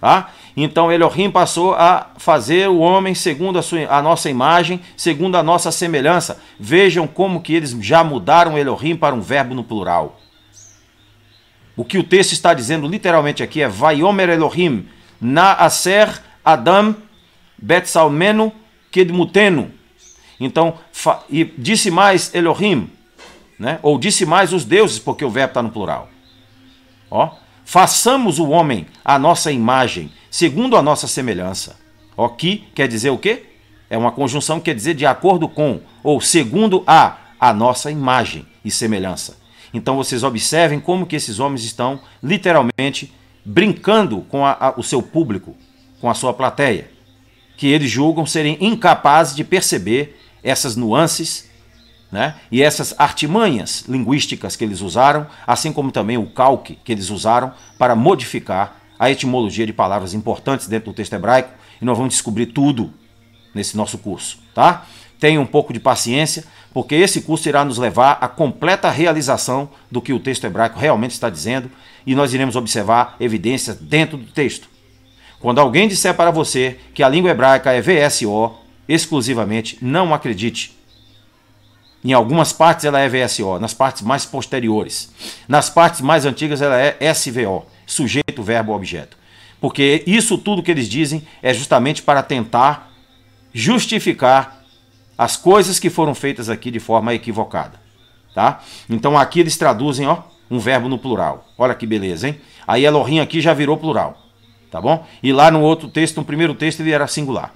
tá? Então Elohim passou a fazer o homem segundo a, sua, a nossa imagem, segundo a nossa semelhança. Vejam como que eles já mudaram Elohim para um verbo no plural. O que o texto está dizendo literalmente aqui é Vaiomer Elohim, Naaser Adam Betsalmenu Kedmutenu. Então, e disse mais Elohim, né? ou disse mais os deuses, porque o verbo está no plural. Ó, façamos o homem a nossa imagem, segundo a nossa semelhança. Ó, que quer dizer o quê? É uma conjunção que quer dizer de acordo com ou segundo a a nossa imagem e semelhança. Então vocês observem como que esses homens estão literalmente brincando com a, a, o seu público, com a sua plateia, que eles julgam serem incapazes de perceber essas nuances né? E essas artimanhas linguísticas que eles usaram, assim como também o calque que eles usaram para modificar a etimologia de palavras importantes dentro do texto hebraico, e nós vamos descobrir tudo nesse nosso curso, tá? Tenha um pouco de paciência, porque esse curso irá nos levar à completa realização do que o texto hebraico realmente está dizendo, e nós iremos observar evidências dentro do texto. Quando alguém disser para você que a língua hebraica é VSO, exclusivamente não acredite em algumas partes ela é VSO, nas partes mais posteriores. Nas partes mais antigas ela é SVO, sujeito, verbo, objeto. Porque isso tudo que eles dizem é justamente para tentar justificar as coisas que foram feitas aqui de forma equivocada, tá? Então aqui eles traduzem, ó, um verbo no plural. Olha que beleza, hein? Aí Elohim aqui já virou plural, tá bom? E lá no outro texto, no primeiro texto ele era singular.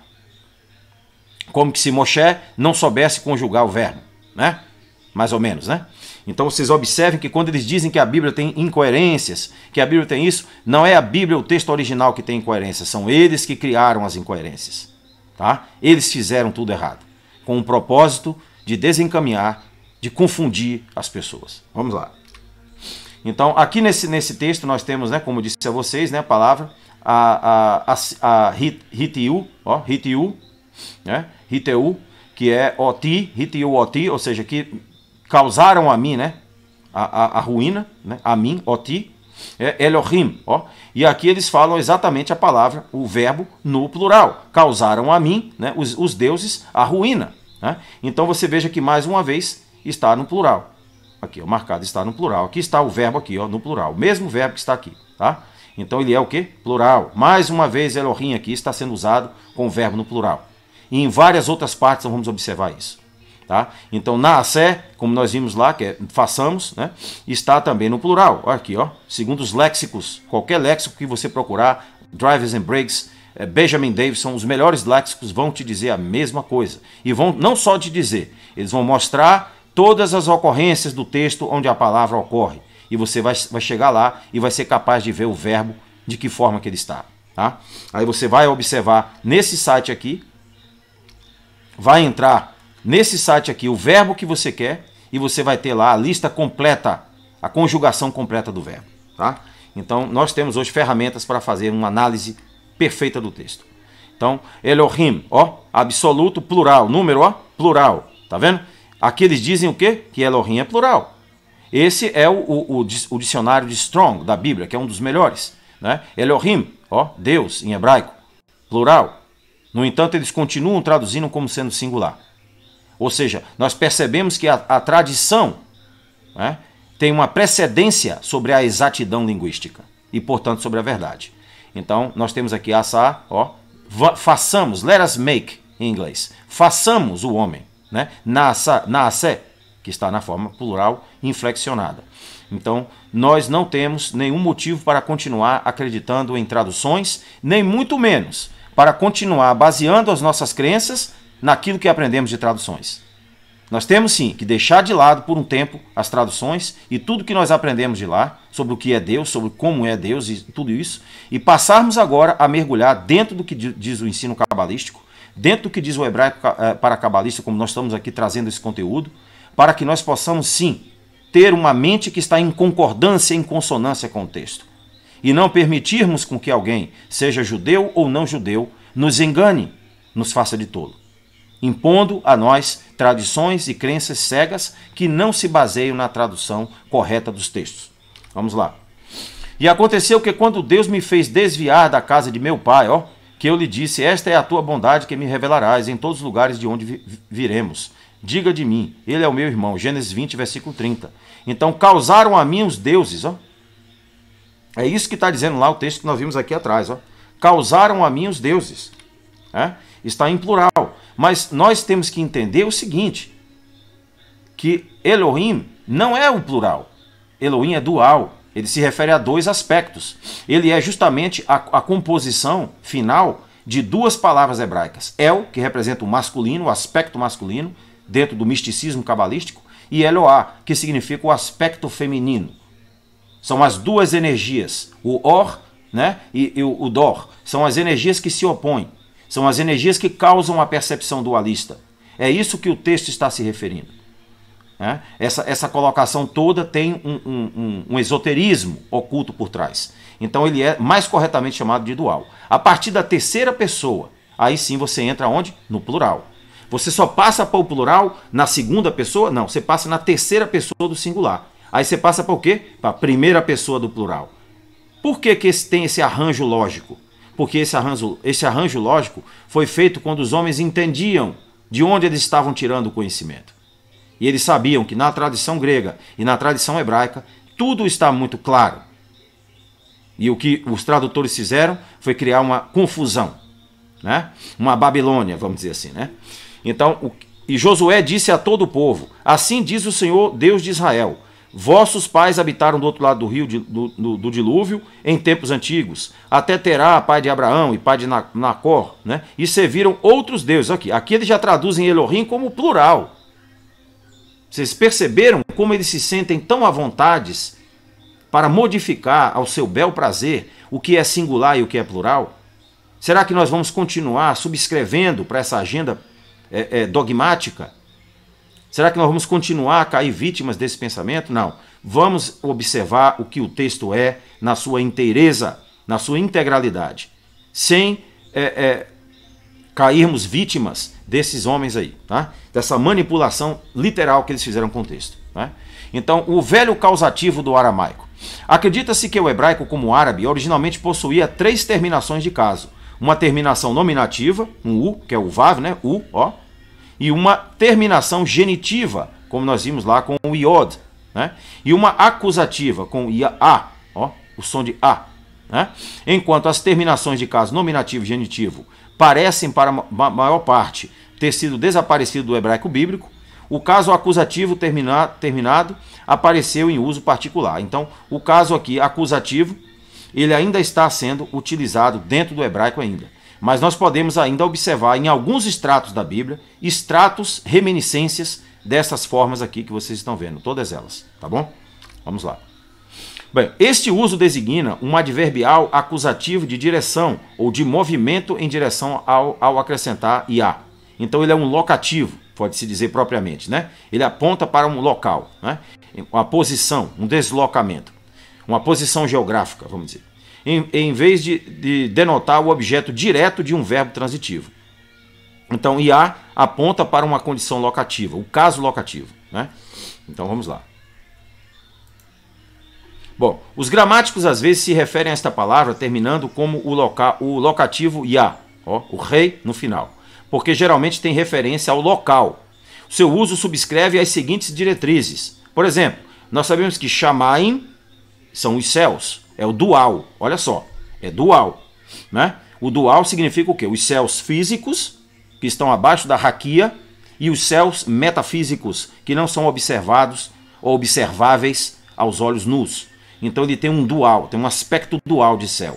Como que se Moshe não soubesse conjugar o verbo né? Mais ou menos, né? Então vocês observem que quando eles dizem que a Bíblia tem incoerências, que a Bíblia tem isso, não é a Bíblia o texto original que tem incoerências, são eles que criaram as incoerências, tá? Eles fizeram tudo errado, com o propósito de desencaminhar, de confundir as pessoas. Vamos lá. Então, aqui nesse, nesse texto nós temos, né, como disse a vocês, né, a palavra a, a, a, a Hitiu, ó, Hitiu, né, Hitiu, que é Oti, Hitiu Oti, ou seja, que causaram a mim, né? A, a, a ruína, né? a mim, Oti, é Elohim, ó. E aqui eles falam exatamente a palavra, o verbo no plural. Causaram a mim, né? Os, os deuses, a ruína. Né? Então você veja que mais uma vez está no plural. Aqui, ó, marcado está no plural. Aqui está o verbo aqui, ó, no plural. O mesmo verbo que está aqui, tá? Então ele é o que? Plural. Mais uma vez, Elohim aqui está sendo usado com o verbo no plural e em várias outras partes nós vamos observar isso. Tá? Então, na Assé, como nós vimos lá, que é façamos, né? está também no plural. Olha aqui, ó, segundo os léxicos, qualquer léxico que você procurar, Drivers and Brakes, eh, Benjamin Davidson, os melhores léxicos vão te dizer a mesma coisa. E vão não só te dizer, eles vão mostrar todas as ocorrências do texto onde a palavra ocorre. E você vai, vai chegar lá e vai ser capaz de ver o verbo de que forma que ele está. Tá? Aí você vai observar nesse site aqui, vai entrar nesse site aqui o verbo que você quer e você vai ter lá a lista completa, a conjugação completa do verbo, tá? Então, nós temos hoje ferramentas para fazer uma análise perfeita do texto. Então, Elohim, ó, absoluto, plural, número, ó, plural, tá vendo? Aqui eles dizem o quê? Que Elohim é plural. Esse é o, o, o, o dicionário de Strong, da Bíblia, que é um dos melhores, né? Elohim, ó, Deus, em hebraico, plural. No entanto, eles continuam traduzindo como sendo singular. Ou seja, nós percebemos que a, a tradição né, tem uma precedência sobre a exatidão linguística e, portanto, sobre a verdade. Então, nós temos aqui assar, ó, façamos, let us make, em inglês. Façamos o homem, né? Nasa, que está na forma plural inflexionada. Então, nós não temos nenhum motivo para continuar acreditando em traduções, nem muito menos para continuar baseando as nossas crenças naquilo que aprendemos de traduções. Nós temos sim que deixar de lado por um tempo as traduções e tudo que nós aprendemos de lá sobre o que é Deus, sobre como é Deus e tudo isso, e passarmos agora a mergulhar dentro do que diz o ensino cabalístico, dentro do que diz o hebraico eh, para cabalista, como nós estamos aqui trazendo esse conteúdo, para que nós possamos sim ter uma mente que está em concordância, em consonância com o texto e não permitirmos com que alguém, seja judeu ou não judeu, nos engane, nos faça de tolo, impondo a nós tradições e crenças cegas que não se baseiam na tradução correta dos textos. Vamos lá. E aconteceu que quando Deus me fez desviar da casa de meu pai, ó, que eu lhe disse: Esta é a tua bondade que me revelarás em todos os lugares de onde vi viremos. Diga de mim, ele é o meu irmão. Gênesis 20, versículo 30. Então causaram a mim os deuses, ó, é isso que está dizendo lá o texto que nós vimos aqui atrás. Ó. Causaram a mim os deuses. É? Está em plural. Mas nós temos que entender o seguinte: que Elohim não é o plural. Elohim é dual. Ele se refere a dois aspectos. Ele é justamente a, a composição final de duas palavras hebraicas: El, que representa o masculino, o aspecto masculino, dentro do misticismo cabalístico, e Eloá, que significa o aspecto feminino. São as duas energias, o Or né, e, e o Dor. São as energias que se opõem. São as energias que causam a percepção dualista. É isso que o texto está se referindo. Né? Essa, essa colocação toda tem um, um, um, um esoterismo oculto por trás. Então ele é mais corretamente chamado de dual. A partir da terceira pessoa, aí sim você entra onde? No plural. Você só passa para o plural na segunda pessoa? Não, você passa na terceira pessoa do singular. Aí você passa para o quê? Para a primeira pessoa do plural. Por que, que esse, tem esse arranjo lógico? Porque esse arranjo, esse arranjo lógico foi feito quando os homens entendiam de onde eles estavam tirando o conhecimento. E eles sabiam que na tradição grega e na tradição hebraica tudo está muito claro. E o que os tradutores fizeram foi criar uma confusão, né? Uma Babilônia, vamos dizer assim, né? Então, o... e Josué disse a todo o povo: Assim diz o Senhor, Deus de Israel: Vossos pais habitaram do outro lado do rio, do, do, do, dilúvio, em tempos antigos. Até Terá, pai de Abraão e pai de Nacor, né? E serviram outros deuses. Aqui, aqui eles já traduzem Elohim como plural. Vocês perceberam como eles se sentem tão à vontades para modificar ao seu bel prazer o que é singular e o que é plural? Será que nós vamos continuar subscrevendo para essa agenda é, é, dogmática? Será que nós vamos continuar a cair vítimas desse pensamento? Não. Vamos observar o que o texto é na sua inteireza, na sua integralidade, sem é, é, cairmos vítimas desses homens aí, tá? dessa manipulação literal que eles fizeram com o texto. Né? Então, o velho causativo do aramaico. Acredita-se que o hebraico, como árabe, originalmente possuía três terminações de caso. Uma terminação nominativa, um U, que é o Vav, né? U, ó e uma terminação genitiva, como nós vimos lá com o iod, né? e uma acusativa com a, ó, o som de a. Né? Enquanto as terminações de caso nominativo e genitivo parecem, para a maior parte, ter sido desaparecido do hebraico bíblico, o caso acusativo termina terminado apareceu em uso particular. Então, o caso aqui acusativo, ele ainda está sendo utilizado dentro do hebraico ainda mas nós podemos ainda observar em alguns extratos da Bíblia, extratos, reminiscências dessas formas aqui que vocês estão vendo, todas elas, tá bom? Vamos lá. Bem, este uso designa um adverbial acusativo de direção ou de movimento em direção ao, ao acrescentar IA. Então ele é um locativo, pode-se dizer propriamente, né? Ele aponta para um local, né? Uma posição, um deslocamento, uma posição geográfica, vamos dizer em, em vez de, de denotar o objeto direto de um verbo transitivo. Então, IA aponta para uma condição locativa, o caso locativo. Né? Então, vamos lá. Bom, os gramáticos às vezes se referem a esta palavra terminando como o, loca, o locativo IA, ó, o rei no final, porque geralmente tem referência ao local. seu uso subscreve as seguintes diretrizes. Por exemplo, nós sabemos que chamaim são os céus, é o dual. Olha só. É dual. Né? O dual significa o quê? Os céus físicos, que estão abaixo da raquia, e os céus metafísicos, que não são observados ou observáveis aos olhos nus. Então ele tem um dual, tem um aspecto dual de céu.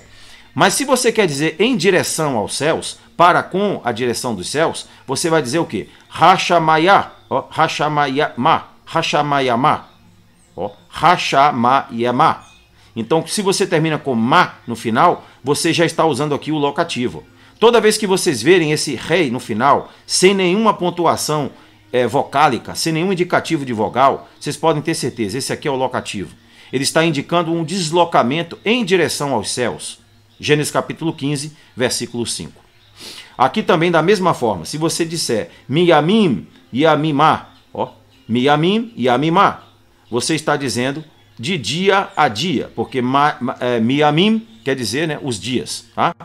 Mas se você quer dizer em direção aos céus, para com a direção dos céus, você vai dizer o quê? Hashamayá, ó, Hashamayama, Hashamayama, ó, Ma. Então, se você termina com ma no final, você já está usando aqui o locativo. Toda vez que vocês verem esse rei no final, sem nenhuma pontuação é, vocálica, sem nenhum indicativo de vogal, vocês podem ter certeza, esse aqui é o locativo. Ele está indicando um deslocamento em direção aos céus. Gênesis capítulo 15, versículo 5. Aqui também da mesma forma, se você disser miyamim, yamimá, ó, miyamim, yamimá, você está dizendo de dia a dia, porque ma, ma, é, miamim quer dizer né, os dias, tá?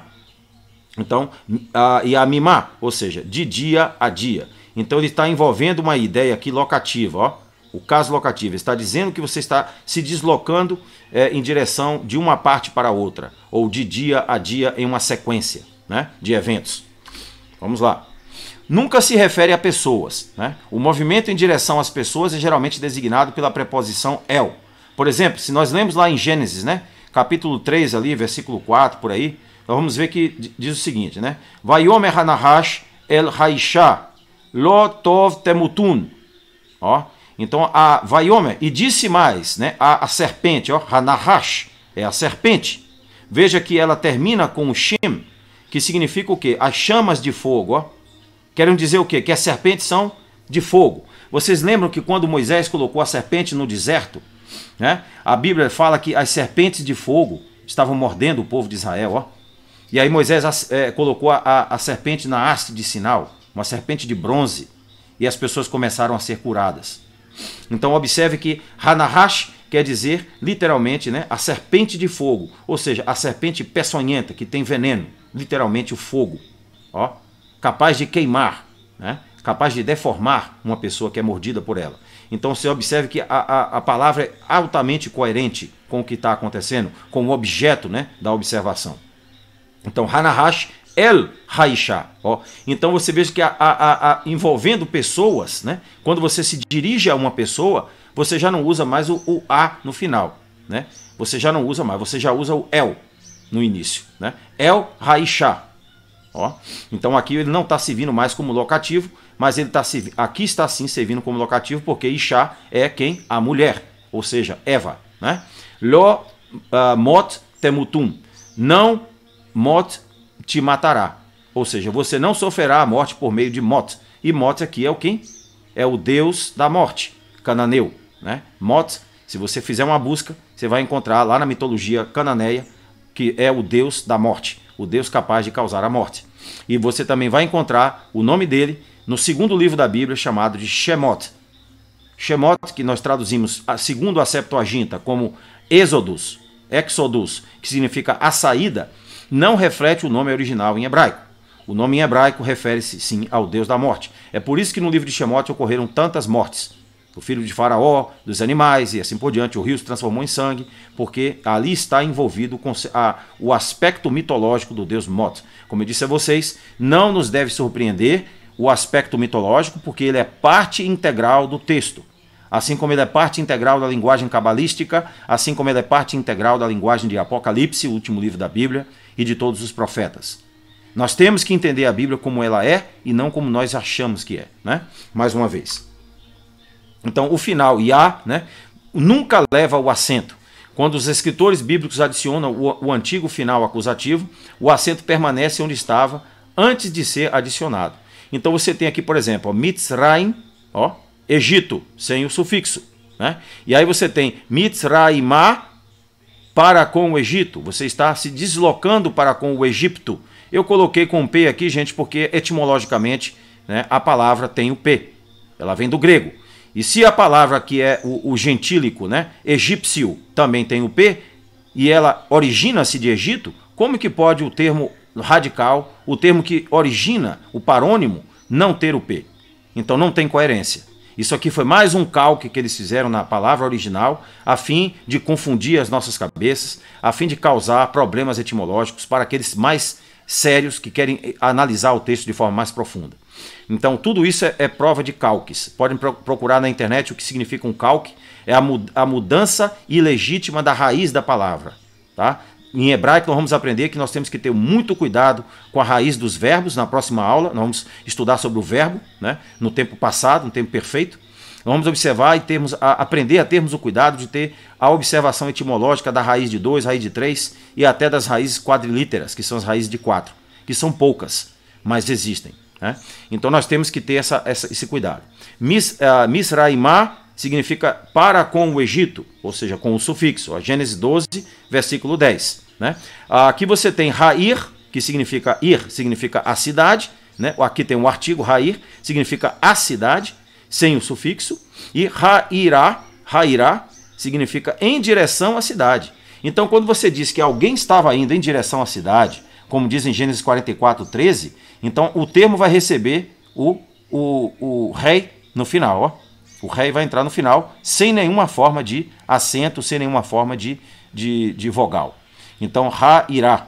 Então, a, yamimá, ou seja, de dia a dia. Então ele está envolvendo uma ideia aqui locativa, ó. O caso locativo está dizendo que você está se deslocando é, em direção de uma parte para outra, ou de dia a dia em uma sequência né, de eventos. Vamos lá. Nunca se refere a pessoas. Né? O movimento em direção às pessoas é geralmente designado pela preposição el, por exemplo, se nós lemos lá em Gênesis, né? Capítulo 3 ali, versículo 4 por aí, nós vamos ver que diz o seguinte, né? Vaiomer Hanahash el Haishá lo tov temutun. Ó, então a Vaiomer, e disse mais, né? A, a serpente, ó, Hanahash, é a serpente. Veja que ela termina com o Shem, que significa o quê? As chamas de fogo, ó. Querem dizer o quê? Que as serpentes são de fogo. Vocês lembram que quando Moisés colocou a serpente no deserto, né? A Bíblia fala que as serpentes de fogo estavam mordendo o povo de Israel. Ó. E aí Moisés é, colocou a, a serpente na haste de sinal, uma serpente de bronze, e as pessoas começaram a ser curadas. Então observe que Hanahash quer dizer literalmente né, a serpente de fogo, ou seja, a serpente peçonhenta que tem veneno, literalmente o fogo, ó, capaz de queimar, né, capaz de deformar uma pessoa que é mordida por ela. Então você observe que a, a, a palavra é altamente coerente com o que está acontecendo, com o objeto né, da observação. Então, Hanahash El Haisha. Ó. Então você veja que a, a, a, envolvendo pessoas, né? quando você se dirige a uma pessoa, você já não usa mais o, o, A no final. Né? Você já não usa mais, você já usa o El no início. Né? El Haisha. Ó. Então aqui ele não está servindo mais como locativo, mas ele tá servindo, aqui está sim servindo como locativo, porque Isha é quem? A mulher, ou seja, Eva. Né? Lo uh, mot temutum, não mot te matará. Ou seja, você não sofrerá a morte por meio de mot. E mot aqui é o quem? É o deus da morte, cananeu. Né? Mot, se você fizer uma busca, você vai encontrar lá na mitologia cananeia, que é o deus da morte o Deus capaz de causar a morte. E você também vai encontrar o nome dele no segundo livro da Bíblia, chamado de Shemot. Shemot, que nós traduzimos segundo a Septuaginta como Êxodos, Exodus, que significa a saída, não reflete o nome original em hebraico. O nome em hebraico refere-se sim ao Deus da morte. É por isso que no livro de Shemot ocorreram tantas mortes o filho de Faraó, dos animais e assim por diante. O rio se transformou em sangue, porque ali está envolvido o aspecto mitológico do deus Mot. Como eu disse a vocês, não nos deve surpreender o aspecto mitológico, porque ele é parte integral do texto. Assim como ele é parte integral da linguagem cabalística, assim como ele é parte integral da linguagem de Apocalipse, o último livro da Bíblia, e de todos os profetas. Nós temos que entender a Bíblia como ela é e não como nós achamos que é, né? Mais uma vez. Então, o final iá, né, nunca leva o acento. Quando os escritores bíblicos adicionam o, o antigo final acusativo, o acento permanece onde estava antes de ser adicionado. Então você tem aqui, por exemplo, ó, Mitzrayim, ó, Egito, sem o sufixo. Né? E aí você tem Mitzrayimá para com o Egito. Você está se deslocando para com o Egito. Eu coloquei com P aqui, gente, porque etimologicamente né, a palavra tem o P. Ela vem do grego. E se a palavra que é o, o gentílico, né, egípcio, também tem o P, e ela origina-se de Egito, como que pode o termo radical, o termo que origina o parônimo, não ter o P? Então não tem coerência. Isso aqui foi mais um calque que eles fizeram na palavra original, a fim de confundir as nossas cabeças, a fim de causar problemas etimológicos para aqueles mais sérios que querem analisar o texto de forma mais profunda. Então, tudo isso é, é prova de calques. Podem pro procurar na internet o que significa um calque. É a, mud a mudança ilegítima da raiz da palavra. Tá? em hebraico nós vamos aprender que nós temos que ter muito cuidado com a raiz dos verbos na próxima aula. Nós vamos estudar sobre o verbo, né? No tempo passado, no tempo perfeito. vamos observar e termos, a, aprender a termos o cuidado de ter a observação etimológica da raiz de dois, raiz de três e até das raízes quadrilíteras, que são as raízes de quatro, que são poucas, mas existem. Né? Então nós temos que ter essa, essa, esse cuidado. Mis, uh, Misraimá significa para com o Egito, ou seja, com o sufixo, a Gênesis 12, versículo 10. Né? Ah, aqui você tem Rair, que significa ir, significa a cidade. Né? Aqui tem um artigo, Rair, significa a cidade, sem o sufixo. E Rairá, Rairá, significa em direção à cidade. Então, quando você diz que alguém estava indo em direção à cidade, como diz em Gênesis 44, 13, então o termo vai receber o, o, o rei no final. Ó. O rei vai entrar no final sem nenhuma forma de acento, sem nenhuma forma de, de, de vogal. Então, ra irá.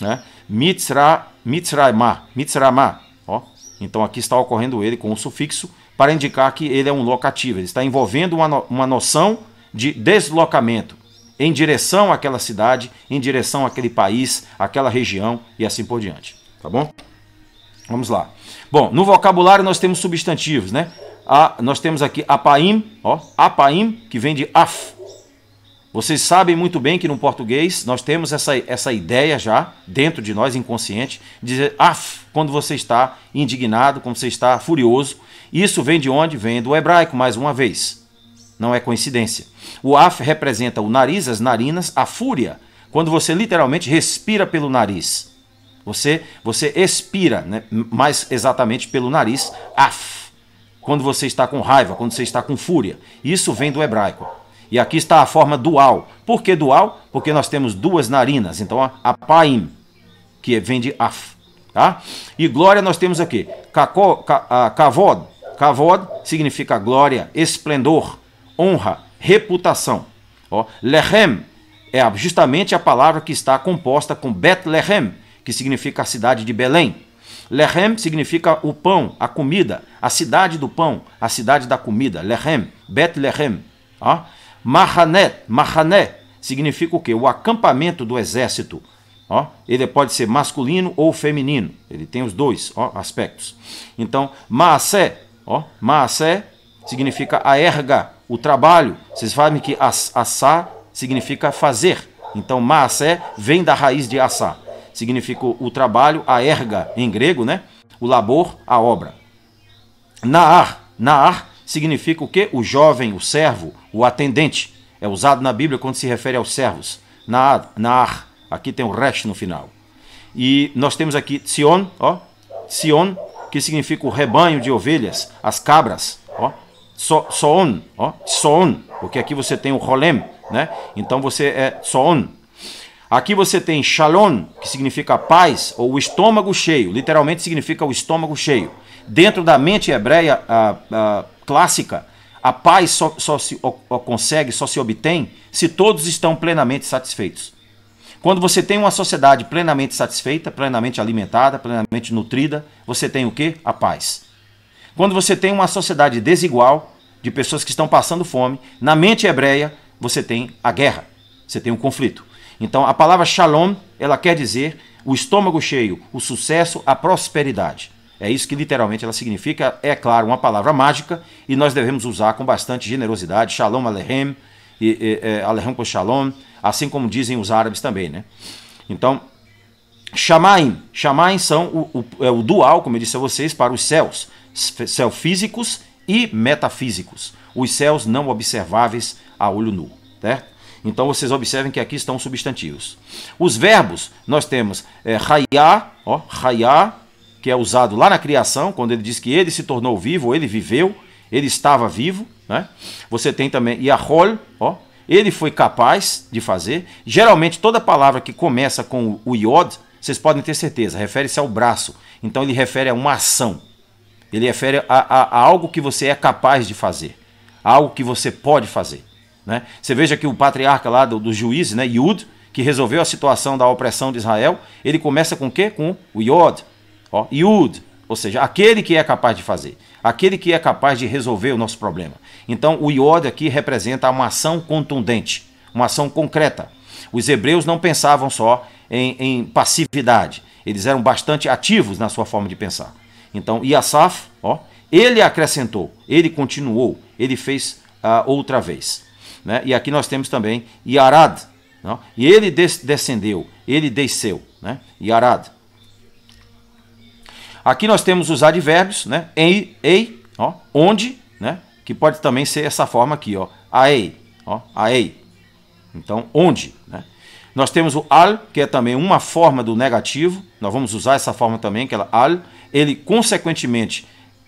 Né? Mitzra, mitzraimá, mitzramá. Ó. Então aqui está ocorrendo ele com o sufixo para indicar que ele é um locativo. Ele está envolvendo uma, no, uma noção de deslocamento em direção àquela cidade, em direção àquele país, àquela região e assim por diante. Tá bom? Vamos lá. Bom, no vocabulário nós temos substantivos, né? A, nós temos aqui apaim, ó, apaim, que vem de af. Vocês sabem muito bem que no português nós temos essa, essa ideia já dentro de nós, inconsciente, de dizer af, quando você está indignado, quando você está furioso. Isso vem de onde? Vem do hebraico, mais uma vez. Não é coincidência. O af representa o nariz, as narinas, a fúria, quando você literalmente respira pelo nariz. Você, você expira, né? mais exatamente pelo nariz, af, quando você está com raiva, quando você está com fúria. Isso vem do hebraico. E aqui está a forma dual. Por que dual? Porque nós temos duas narinas. Então, a paim, que vem de af. Tá? E glória nós temos aqui. Cavod. Cavod kavod. Kavod significa glória, esplendor, honra, reputação. Ó, lechem é justamente a palavra que está composta com lehem que significa a cidade de Belém. Lehem significa o pão, a comida, a cidade do pão, a cidade da comida. Lehem, Bet Lehem. Ah? Mahané, Mahané significa o quê? O acampamento do exército. Ó, ele pode ser masculino ou feminino. Ele tem os dois ó, aspectos. Então, Maasé, ó, Maasé significa a erga, o trabalho. Vocês sabem que as, assá significa fazer. Então, Maasé vem da raiz de assá significa o trabalho, a erga em grego, né? O labor, a obra. Naar, naar significa o quê? O jovem, o servo, o atendente. É usado na Bíblia quando se refere aos servos. Naar, naar. Aqui tem o resto no final. E nós temos aqui Sion, ó. Sion, que significa o rebanho de ovelhas, as cabras, ó. So, soon, ó. Soon, porque aqui você tem o rolem, né? Então você é soon, Aqui você tem shalom, que significa paz, ou o estômago cheio, literalmente significa o estômago cheio. Dentro da mente hebreia a, a, clássica, a paz só, só se o, o consegue, só se obtém se todos estão plenamente satisfeitos. Quando você tem uma sociedade plenamente satisfeita, plenamente alimentada, plenamente nutrida, você tem o que? A paz. Quando você tem uma sociedade desigual, de pessoas que estão passando fome, na mente hebreia, você tem a guerra, você tem o um conflito. Então, a palavra shalom, ela quer dizer o estômago cheio, o sucesso, a prosperidade. É isso que literalmente ela significa. É claro, uma palavra mágica e nós devemos usar com bastante generosidade. Shalom Alehem, e, e, e, é, Alehem com Shalom, assim como dizem os árabes também, né? Então, Shamaim. Shamaim são o, o, é o dual, como eu disse a vocês, para os céus. Céus físicos e metafísicos. Os céus não observáveis a olho nu, certo? Então vocês observem que aqui estão substantivos. Os verbos, nós temos é, raiá, ó, que é usado lá na criação, quando ele diz que ele se tornou vivo, ou ele viveu, ele estava vivo, né? Você tem também yahol, ó, ele foi capaz de fazer. Geralmente toda palavra que começa com o iod, vocês podem ter certeza, refere-se ao braço. Então ele refere a uma ação. Ele refere a, a, a algo que você é capaz de fazer, algo que você pode fazer. Né? Você veja que o patriarca lá do, do juiz, né, Yud, que resolveu a situação da opressão de Israel, ele começa com o quê? Com o Yod. Ó, Yud, ou seja, aquele que é capaz de fazer, aquele que é capaz de resolver o nosso problema. Então, o Yod aqui representa uma ação contundente, uma ação concreta. Os hebreus não pensavam só em, em passividade, eles eram bastante ativos na sua forma de pensar. Então, Yassaf, ó, ele acrescentou, ele continuou, ele fez uh, outra vez. Né? E aqui nós temos também Yarad. E ele des descendeu, ele desceu. Né? Yarad. Aqui nós temos os advérbios, né? Ei, ei ó, onde, né? Que pode também ser essa forma aqui, ó. Aei, ó, aei. Então, onde, né? Nós temos o al, que é também uma forma do negativo. Nós vamos usar essa forma também, que é al. Ele, consequentemente,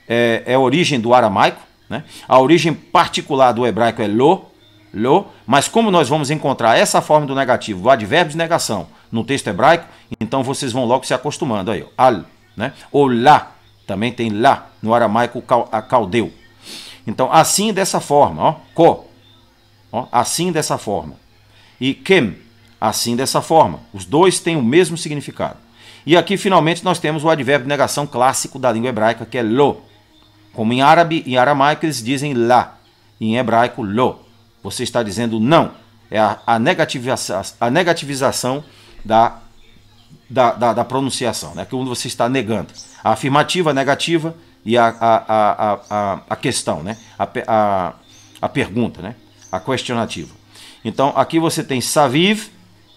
é, é a origem do aramaico. Né? A origem particular do hebraico é lo, lo, mas como nós vamos encontrar essa forma do negativo, o advérbio de negação, no texto hebraico, então vocês vão logo se acostumando aí, al, né? Ou lá, também tem lá no aramaico caldeu. Então, assim dessa forma, ó, co, ó, assim dessa forma. E kem, assim dessa forma. Os dois têm o mesmo significado. E aqui finalmente nós temos o advérbio de negação clássico da língua hebraica, que é lo. Como em árabe e aramaico eles dizem lá, em hebraico lo. Você está dizendo não. É a, a, negativização, a negativização da, da, da, da pronunciação, né? quando é você está negando. A afirmativa, a é negativa e a, a, a, a, a questão, né? a, a, a pergunta, né? a questionativa. Então aqui você tem Saviv,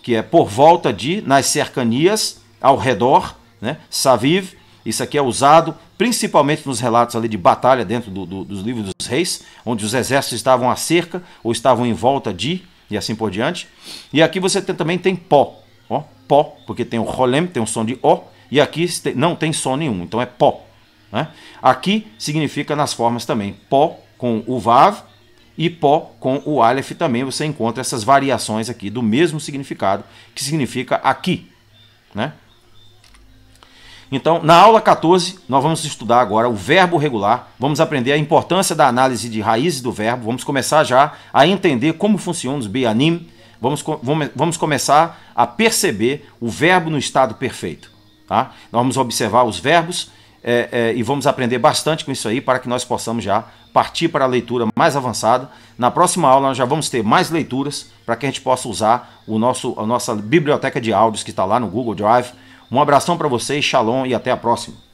que é por volta de, nas cercanias, ao redor, né? Saviv, isso aqui é usado principalmente nos relatos ali de batalha dentro do, do, dos livros dos reis, onde os exércitos estavam à cerca ou estavam em volta de e assim por diante. E aqui você tem, também tem pó, ó, pó, porque tem o rolem, tem o som de ó, e aqui não tem som nenhum, então é pó. Né? Aqui significa nas formas também pó com o vav e pó com o aleph também você encontra essas variações aqui do mesmo significado que significa aqui, né? Então, na aula 14, nós vamos estudar agora o verbo regular, vamos aprender a importância da análise de raízes do verbo, vamos começar já a entender como funcionam os bianim, vamos, vamos, começar a perceber o verbo no estado perfeito. Tá? Nós vamos observar os verbos é, é, e vamos aprender bastante com isso aí para que nós possamos já partir para a leitura mais avançada. Na próxima aula nós já vamos ter mais leituras para que a gente possa usar o nosso, a nossa biblioteca de áudios que está lá no Google Drive um abração para vocês, shalom e até a próxima.